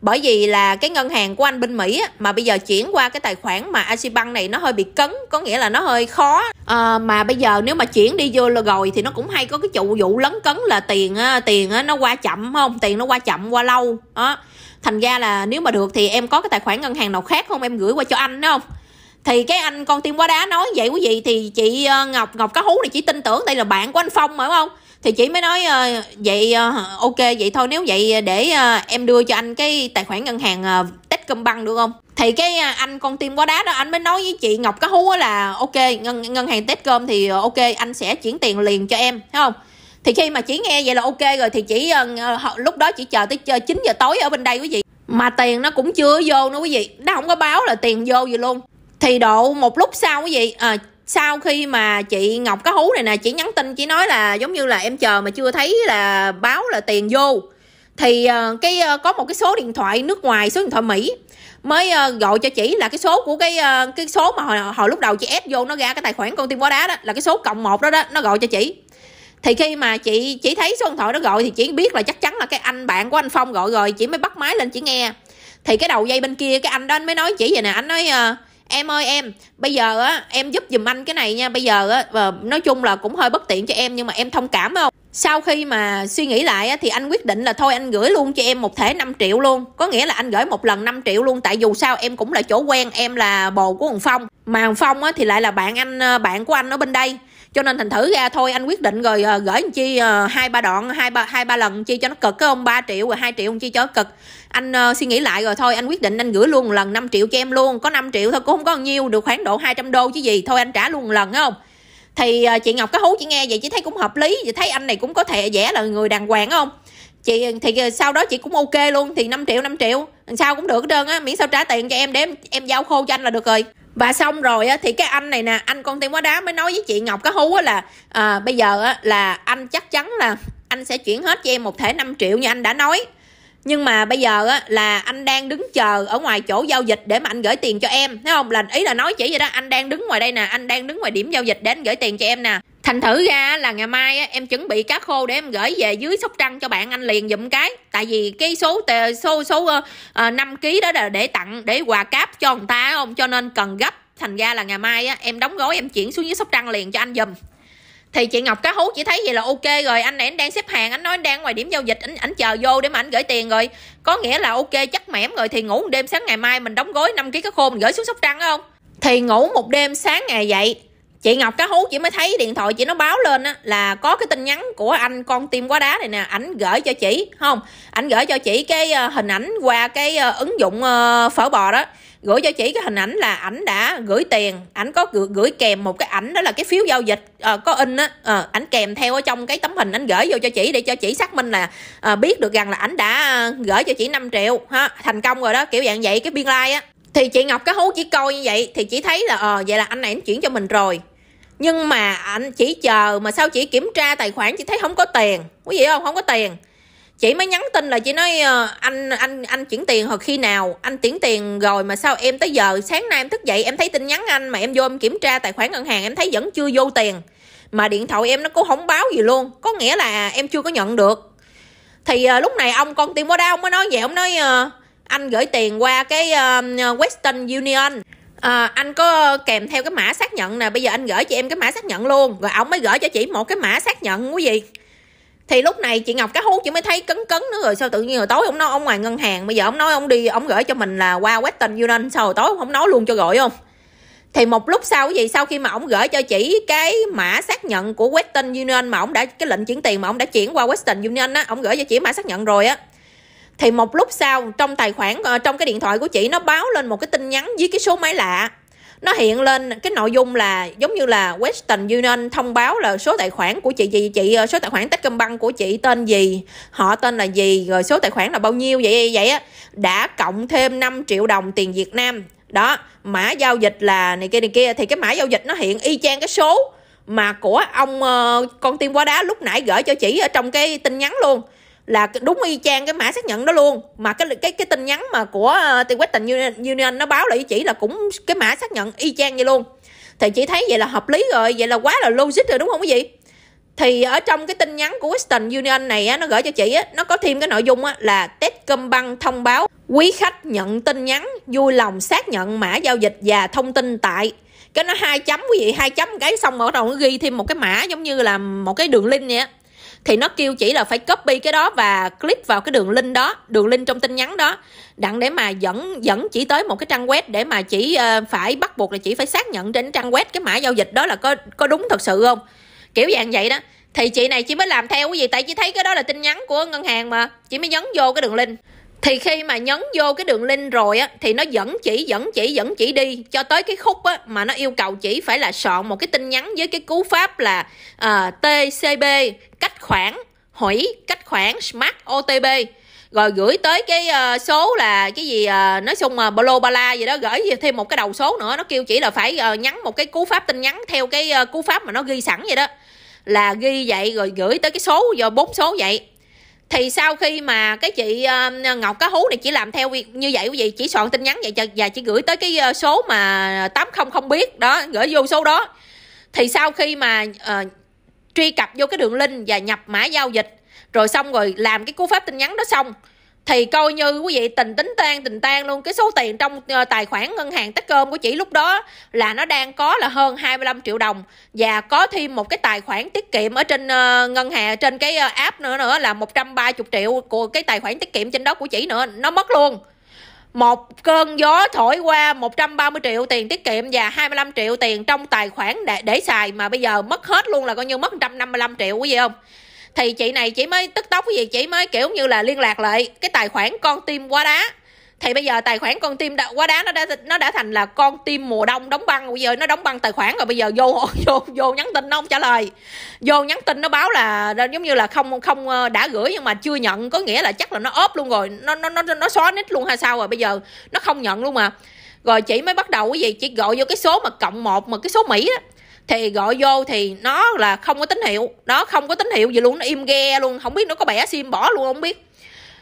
bởi vì là cái ngân hàng của anh bên Mỹ á, mà bây giờ chuyển qua cái tài khoản mà Asibank này nó hơi bị cấn có nghĩa là nó hơi khó à, mà bây giờ nếu mà chuyển đi vô rồi thì nó cũng hay có cái trụ vụ lấn cấn là tiền tiền nó qua chậm không tiền nó qua chậm qua lâu đó thành ra là nếu mà được thì em có cái tài khoản ngân hàng nào khác không em gửi qua cho anh đúng không thì cái anh con tim quá đá nói vậy quý vị thì chị ờ, ngọc ngọc cá hú này chỉ tin tưởng đây là bạn của anh phong phải không thì chị mới nói ờ, vậy ờ, ok vậy thôi nếu vậy ờ, để em đưa cho anh cái tài khoản ngân hàng uh, Techcombank được không thì cái anh con tim quá đá đó anh mới nói với chị Ngọc Cá Hú là ok ngân ngân hàng Techcom thì ok anh sẽ chuyển tiền liền cho em thấy không thì khi mà chị nghe vậy là ok rồi thì chỉ lúc đó chỉ chờ tới 9 giờ tối ở bên đây quý vị mà tiền nó cũng chưa vô nữa quý vị nó không có báo là tiền vô gì luôn thì độ một lúc sau quý vị à, sau khi mà chị ngọc có hú này nè chị nhắn tin chị nói là giống như là em chờ mà chưa thấy là báo là tiền vô thì ờ, cái ờ, có một cái số điện thoại nước ngoài số điện thoại mỹ mới ờ, gọi cho chị là cái số của cái cái số mà hồi, hồi lúc đầu chị ép vô nó ra cái tài khoản con tim quá đá đó là cái số cộng một đó đó nó gọi cho chị thì khi mà chị chỉ thấy số điện thoại nó gọi thì chị biết là chắc chắn là cái anh bạn của anh phong gọi rồi chị mới bắt máy lên chị nghe thì cái đầu dây bên kia cái anh đó anh mới nói chị vậy nè anh nói em ơi em bây giờ á em giúp giùm anh cái này nha bây giờ á và ờ, nói chung là cũng hơi bất tiện cho em nhưng mà em thông cảm không sau khi mà suy nghĩ lại á, thì anh quyết định là thôi anh gửi luôn cho em một thể 5 triệu luôn có nghĩa là anh gửi một lần 5 triệu luôn tại dù sao em cũng là chỗ quen em là bồ của thằng phong mà thằng phong á, thì lại là bạn anh ờ, bạn của anh ở bên đây cho nên thành thử ra thôi anh quyết định rồi ờ, gửi chi ờ, hai ba đoạn hai ba hai ba lần chi cho nó cực cái ông 3 triệu rồi hai triệu ông chi cho cực anh uh, suy nghĩ lại rồi thôi anh quyết định anh gửi luôn một lần 5 triệu cho em luôn có 5 triệu thôi cũng không có nhiêu được khoảng độ 200 đô chứ gì thôi anh trả luôn một lần không thì uh, chị Ngọc có hú chị nghe vậy chị thấy cũng hợp lý chị thấy anh này cũng có thể vẽ là người đàng hoàng không chị thì sau đó chị cũng ok luôn thì 5 triệu 5 triệu sao cũng được hết trơn á miễn sao trả tiền cho em để em, em giao khô cho anh là được rồi và xong rồi á, thì cái anh này nè anh con tim quá đá mới nói với chị ngọc cá hú á, là à, bây giờ á, là anh chắc chắn là anh sẽ chuyển hết cho em một thể 5 triệu như anh đã nói nhưng mà bây giờ á, là anh đang đứng chờ ở ngoài chỗ giao dịch để mà anh gửi tiền cho em thấy không là ý là nói chỉ vậy đó anh đang đứng ngoài đây nè anh đang đứng ngoài điểm giao dịch để anh gửi tiền cho em nè thành thử ra là ngày mai em chuẩn bị cá khô để em gửi về dưới sóc trăng cho bạn anh liền dùm cái tại vì cái số tề, số số uh, ký đó là để tặng để quà cáp cho người ta không cho nên cần gấp thành ra là ngày mai em đóng gói em chuyển xuống dưới sóc trăng liền cho anh dùm thì chị ngọc cá hú chỉ thấy vậy là ok rồi anh này anh đang xếp hàng anh nói anh đang ngoài điểm giao dịch anh, anh chờ vô để mà anh gửi tiền rồi có nghĩa là ok chắc mẻm rồi thì ngủ một đêm sáng ngày mai mình đóng gói 5 ký cá khô mình gửi xuống sóc trăng không thì ngủ một đêm sáng ngày dậy chị ngọc cá hú chị mới thấy điện thoại chị nó báo lên á là có cái tin nhắn của anh con tim quá đá này nè ảnh gửi cho chị không ảnh gửi cho chị cái ờ, hình ảnh qua cái ờ, ứng dụng ờ, phở bò đó gửi cho chị cái hình ảnh là ảnh đã gửi tiền ảnh có gửi, gửi kèm một cái ảnh đó là cái phiếu giao dịch à, có in á à, ảnh kèm theo ở trong cái tấm hình ảnh gửi vô cho chị để cho chị xác minh là à, biết được rằng là ảnh đã gửi cho chị 5 triệu ha thành công rồi đó kiểu dạng vậy cái biên lai like á thì chị ngọc cái hú chỉ coi như vậy thì chỉ thấy là ờ à, vậy là anh này ảnh chuyển cho mình rồi nhưng mà anh chỉ chờ mà sao chị kiểm tra tài khoản chị thấy không có tiền quý vị không không có tiền chị mới nhắn tin là chị nói ờ, anh anh anh chuyển tiền hồi khi nào anh chuyển tiền rồi mà sao em tới giờ sáng nay em thức dậy em thấy tin nhắn anh mà em vô em kiểm tra tài khoản ngân hàng em thấy vẫn chưa vô tiền mà điện thoại em nó cũng không báo gì luôn có nghĩa là em chưa có nhận được thì uh, lúc này ông con tim đó ông mới nói vậy ông nói uh, anh gửi tiền qua cái uh, Western Union à, anh có kèm theo cái mã xác nhận nè bây giờ anh gửi cho em cái mã xác nhận luôn rồi ông mới gửi cho chị một cái mã xác nhận quý vị thì lúc này chị Ngọc cá hú chị mới thấy cấn cấn nữa rồi sao tự nhiên hồi tối ông nói ông ngoài ngân hàng bây giờ ông nói ông đi ông gửi cho mình là qua Western Union sao hồi tối ông không nói luôn cho gọi không thì một lúc sau cái gì sau khi mà ông gửi cho chị cái mã xác nhận của Western Union mà ông đã cái lệnh chuyển tiền mà ông đã chuyển qua Western Union á ông gửi cho chị mã xác nhận rồi á thì một lúc sau trong tài khoản ờ, trong cái điện thoại của chị nó báo lên một cái tin nhắn với cái số máy lạ nó hiện lên cái nội dung là giống như là Western Union thông báo là số tài khoản của chị gì chị ờ, số tài khoản Techcombank của chị tên gì họ tên là gì rồi số tài khoản là bao nhiêu vậy vậy á đã cộng thêm 5 triệu đồng tiền Việt Nam đó mã giao dịch là này kia này kia thì cái mã giao dịch nó hiện y chang cái số mà của ông uh, con tiên quá đá lúc nãy gửi cho chị ở trong cái tin nhắn luôn là đúng y chang cái mã xác nhận đó luôn mà cái cái cái tin nhắn mà của uh, ờ, tiền Western Union, nó báo là chỉ là cũng cái mã xác nhận y chang vậy luôn thì chị thấy vậy là hợp lý rồi vậy là quá là logic rồi đúng không quý vị thì ở trong cái tin nhắn của Western Union này á, nó gửi cho chị á, nó có thêm cái nội dung á, là băng thông báo quý khách nhận tin nhắn vui lòng xác nhận mã giao dịch và thông tin tại cái nó hai chấm quý vị hai chấm cái xong bắt đầu nó ghi thêm một cái mã giống như là một cái đường link vậy á thì nó kêu chỉ là phải copy cái đó và click vào cái đường link đó đường link trong tin nhắn đó đặng để mà dẫn dẫn chỉ tới một cái trang web để mà chỉ ờ, phải bắt buộc là chỉ phải xác nhận trên trang web cái mã giao dịch đó là có có đúng thật sự không kiểu dạng vậy đó thì chị này chỉ mới làm theo cái gì tại chị thấy cái đó là tin nhắn của ngân hàng mà chị mới nhấn vô cái đường link thì khi mà nhấn vô cái đường link rồi á thì nó dẫn chỉ dẫn chỉ dẫn chỉ đi cho tới cái khúc á mà nó yêu cầu chỉ phải là soạn một cái tin nhắn với cái cú pháp là uh, ờ, TCB cách khoản hủy cách khoản smart OTP rồi gửi tới cái uh, số là cái gì uh, nói chung mà uh, balo bala gì đó gửi thêm một cái đầu số nữa nó kêu chỉ là phải uh, nhắn một cái cú pháp tin nhắn theo cái uh, cú pháp mà nó ghi sẵn vậy đó là ghi vậy rồi gửi tới cái số do bốn số vậy thì sau khi mà cái chị ờ, ngọc cá hú này chỉ làm theo việc như vậy quý vị chỉ soạn tin nhắn vậy và chỉ gửi tới cái ờ, số mà tám không không biết đó gửi vô số đó thì sau khi mà uh, truy cập vô cái đường link và nhập mã giao dịch rồi xong rồi làm cái cú pháp tin nhắn đó xong thì coi như quý vị tình tính tan tình tan luôn cái số tiền trong ờ, tài khoản ngân hàng cơm của chị lúc đó là nó đang có là hơn 25 triệu đồng và có thêm một cái tài khoản tiết kiệm ở trên ờ, ngân hàng trên cái ờ, app nữa nữa là 130 triệu của cái tài khoản tiết kiệm trên đó của chị nữa nó mất luôn một cơn gió thổi qua 130 triệu tiền tiết kiệm và 25 triệu tiền trong tài khoản để, để xài mà bây giờ mất hết luôn là coi như mất 155 triệu quý vị không thì chị này chỉ mới tức tốc cái gì chỉ mới kiểu như là liên lạc lại cái tài khoản con tim quá đá thì bây giờ tài khoản con tim đã, quá đá nó đã nó đã thành là con tim mùa đông đóng băng bây giờ nó đóng băng tài khoản rồi bây giờ vô vô vô nhắn tin nó không trả lời vô nhắn tin nó báo là giống như là không không ờ, đã gửi nhưng mà chưa nhận có nghĩa là chắc là nó ốp luôn rồi nó nó nó nó xóa nít luôn hay sao rồi à, bây giờ nó không nhận luôn mà rồi chị mới bắt đầu cái gì chị gọi vô cái số mà cộng một mà cái số mỹ đó thì gọi vô thì nó là không có tín hiệu nó không có tín hiệu gì luôn nó im ghe luôn không biết nó có bẻ sim bỏ luôn không biết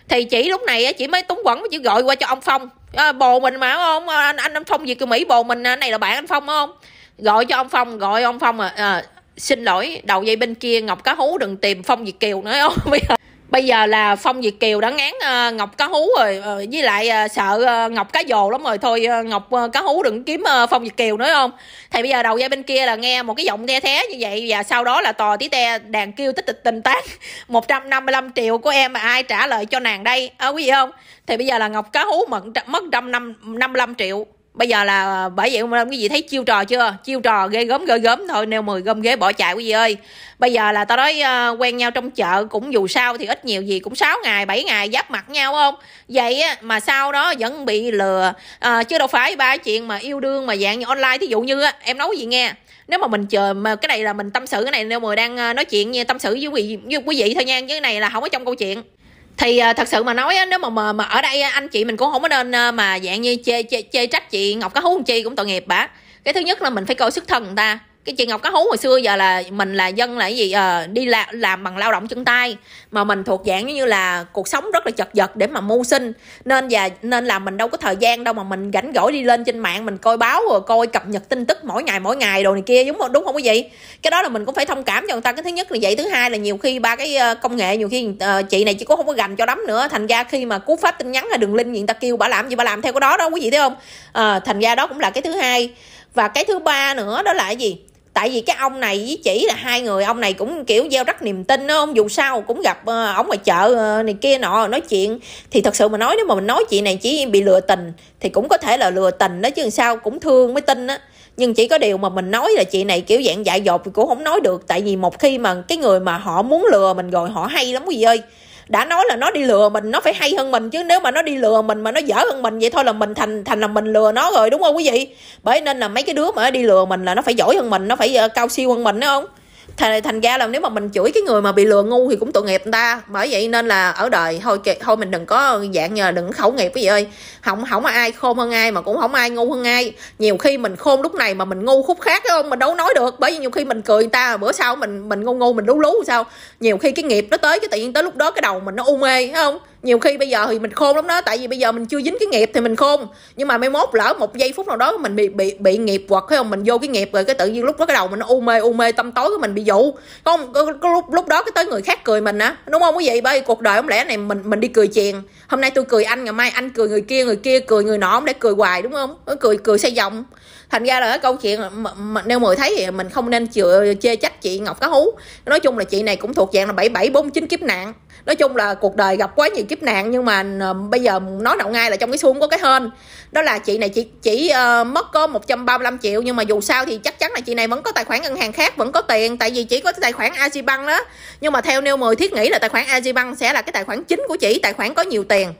thì chị lúc này chị mới túng quẩn chỉ gọi qua cho ông phong à, bồ mình mà không anh à, anh anh phong gì kiều mỹ bồ mình à, này là bạn anh phong không gọi cho ông phong gọi ông phong à, à xin lỗi đầu dây bên kia ngọc cá hú đừng tìm phong việt kiều nữa không biết bây giờ là phong việt kiều đã ngán uh, ngọc cá hú rồi uh, với lại uh, sợ uh, ngọc cá dồ lắm rồi thôi uh, ngọc uh, cá hú đừng kiếm uh, phong việt kiều nữa không thì bây giờ đầu dây bên kia là nghe một cái giọng the thé như vậy và sau đó là tò tí te đàn kêu tích tịch tình tán 155 triệu của em mà ai trả lời cho nàng đây ờ à, quý vị không thì bây giờ là ngọc cá hú mận mất trăm năm năm triệu bây giờ là ờ, bởi vậy ông Lâm cái gì thấy chiêu trò chưa chiêu trò ghê gớm ghê gớm thôi nêu mười gom ghế bỏ chạy quý vị ơi bây giờ là tao nói uh, quen nhau trong chợ cũng dù sao thì ít nhiều gì cũng 6 ngày 7 ngày giáp mặt nhau không vậy mà sau đó vẫn bị lừa à, chứ đâu phải ba chuyện mà yêu đương mà dạng như online thí dụ như á, em nói gì nghe nếu mà mình chờ mà cái này là mình tâm sự cái này nêu mười đang nói chuyện như tâm sự với quý vị, với quý vị thôi nha chứ cái này là không có trong câu chuyện thì uh, thật sự mà nói nếu mà, mà mà ở đây anh chị mình cũng không có nên uh, mà dạng như chê chê, chê trách chị ngọc cá hú chi cũng tội nghiệp bả cái thứ nhất là mình phải coi sức thân người ta cái chị ngọc cá hú hồi xưa giờ là mình là dân là cái gì à, đi làm làm bằng lao động chân tay mà mình thuộc dạng như là cuộc sống rất là chật vật để mà mưu sinh nên và nên là mình đâu có thời gian đâu mà mình rảnh rỗi đi lên trên mạng mình coi báo rồi coi cập nhật tin tức mỗi ngày mỗi ngày đồ này kia đúng không đúng không quý vị cái đó là mình cũng phải thông cảm cho người ta cái thứ nhất là vậy thứ hai là nhiều khi ba cái ờ, công nghệ nhiều khi uh, chị này chỉ có không có gành cho lắm nữa thành ra khi mà cú pháp tin nhắn là đường link người ta kêu bà làm gì bà làm theo cái đó đó quý vị thấy không à, thành ra đó cũng là cái thứ hai và cái thứ ba nữa đó là cái gì tại vì cái ông này với chỉ là hai người ông này cũng kiểu gieo rắc niềm tin đó ông dù sao cũng gặp ông ờ, ngoài chợ ờ, này kia nọ nói chuyện thì thật sự mà nói nếu mà mình nói chị này chỉ bị lừa tình thì cũng có thể là lừa tình đó chứ sao cũng thương mới tin á nhưng chỉ có điều mà mình nói là chị này kiểu dạng dại dột thì cũng không nói được tại vì một khi mà cái người mà họ muốn lừa mình rồi họ hay lắm quý vị ơi đã nói là nó đi lừa mình nó phải hay hơn mình chứ nếu mà nó đi lừa mình mà nó dở hơn mình vậy thôi là mình thành thành là mình lừa nó rồi đúng không quý vị bởi nên là mấy cái đứa mà đi lừa mình là nó phải giỏi hơn mình nó phải ờ, cao siêu hơn mình đúng không thành, thành ra là nếu mà mình chửi cái người mà bị lừa ngu thì cũng tội nghiệp người ta bởi vậy nên là ở đời thôi thôi mình đừng có dạng nhờ đừng khẩu nghiệp cái gì ơi không không ai khôn hơn ai mà cũng không ai ngu hơn ai nhiều khi mình khôn lúc này mà mình ngu khúc khác đó không mình đâu nói được bởi vì nhiều khi mình cười người ta bữa sau mình mình ngu ngu mình lú lú sao nhiều khi cái nghiệp nó tới cái tự nhiên tới lúc đó cái đầu mình nó u mê phải không nhiều khi bây giờ thì mình khôn lắm đó tại vì bây giờ mình chưa dính cái nghiệp thì mình khôn nhưng mà mai mốt lỡ một giây phút nào đó mình bị bị bị nghiệp quật phải không mình vô cái nghiệp rồi cái tự nhiên lúc đó cái đầu mình nó u mê u mê tâm tối của mình bị dụ không có, có lúc lúc đó cái tới người khác cười mình á đúng không quý vị bởi cuộc đời không lẽ này mình mình đi cười chèn hôm nay tôi cười anh ngày mai anh cười người kia người kia cười người nọ không để cười hoài đúng không cười cười xây vòng thành ra là cái câu chuyện mà, mà, nếu mọi thấy thì mình không nên chừa chê trách chị ngọc cá hú nói chung là chị này cũng thuộc dạng là bảy bảy bốn chín kiếp nạn nói chung là cuộc đời gặp quá nhiều kiếp nạn nhưng mà ờ, bây giờ nói nào ngay là trong cái xuông có cái hên đó là chị này chỉ chỉ uh, mất có 135 triệu nhưng mà dù sao thì chắc chắn là chị này vẫn có tài khoản ngân hàng khác vẫn có tiền tại vì chỉ có tài khoản Azibank đó nhưng mà theo nêu 10 thiết nghĩ là tài khoản Azibank sẽ là cái tài khoản chính của chị tài khoản có nhiều tiền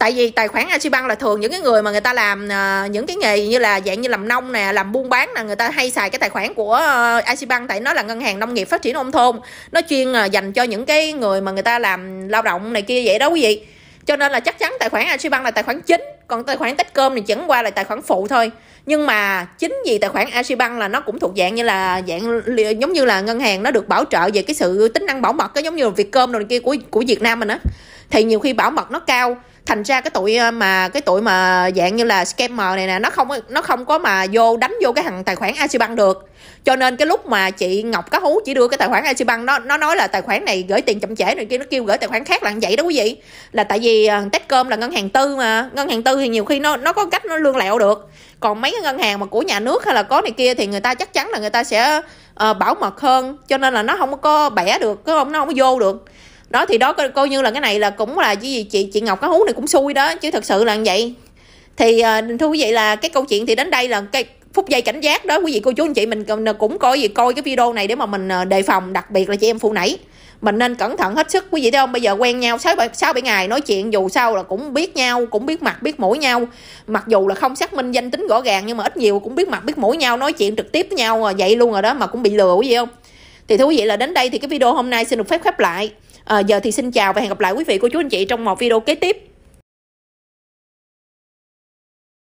tại vì tài khoản Achibank là thường những cái người mà người ta làm uh, những cái nghề như là dạng như làm nông nè làm buôn bán là người ta hay xài cái tài khoản của uh, ờ, Achibank tại nó là ngân hàng nông nghiệp phát triển nông thôn nó chuyên uh, dành cho những cái người mà người ta làm lao động này kia vậy đó quý vị cho nên là chắc chắn tài khoản Achibank là tài khoản chính còn tài khoản cơm thì chẳng qua là tài khoản phụ thôi nhưng mà chính vì tài khoản Achibank là nó cũng thuộc dạng như là dạng giống như là ngân hàng nó được bảo trợ về cái sự tính năng bảo mật cái giống như là cơm rồi kia của của Việt Nam mình á thì nhiều khi bảo mật nó cao thành ra cái tụi ờ, mà cái tụi mà dạng như là scammer này nè nó không nó không có mà vô đánh vô cái thằng tài khoản Asibank được cho nên cái lúc mà chị Ngọc Cá Hú chỉ đưa cái tài khoản Asibank nó nó nói là tài khoản này gửi tiền chậm trễ rồi kia nó kêu gửi tài khoản khác là như vậy đó quý vị là tại vì ờ, Techcom là ngân hàng tư mà ngân hàng tư thì nhiều khi nó nó có cách nó lương lẹo được còn mấy cái ngân hàng mà của nhà nước hay là có này kia thì người ta chắc chắn là người ta sẽ uh, bảo mật hơn cho nên là nó không có bẻ được cái không nó không có vô được đó thì đó coi như là cái này là cũng là cái gì chị chị ngọc cái hú này cũng xui đó chứ thật sự là như vậy thì ờ, thưa quý vị là cái câu chuyện thì đến đây là cái phút giây cảnh giác đó quý vị cô chú anh chị mình ờ, cũng coi gì coi cái video này để mà mình ờ, đề phòng đặc biệt là chị em phụ nữ mình nên cẩn thận hết sức quý vị thấy không bây giờ quen nhau sáu sáu bảy ngày nói chuyện dù sao là cũng biết nhau cũng biết mặt biết mũi nhau mặc dù là không xác minh danh tính rõ ràng nhưng mà ít nhiều cũng biết mặt biết mũi nhau nói chuyện trực tiếp với nhau vậy luôn rồi đó mà cũng bị lừa quý vị không thì thưa quý vị là đến đây thì cái video hôm nay xin được phép khép lại à, giờ thì xin chào và hẹn gặp lại quý vị cô chú anh chị trong một video kế tiếp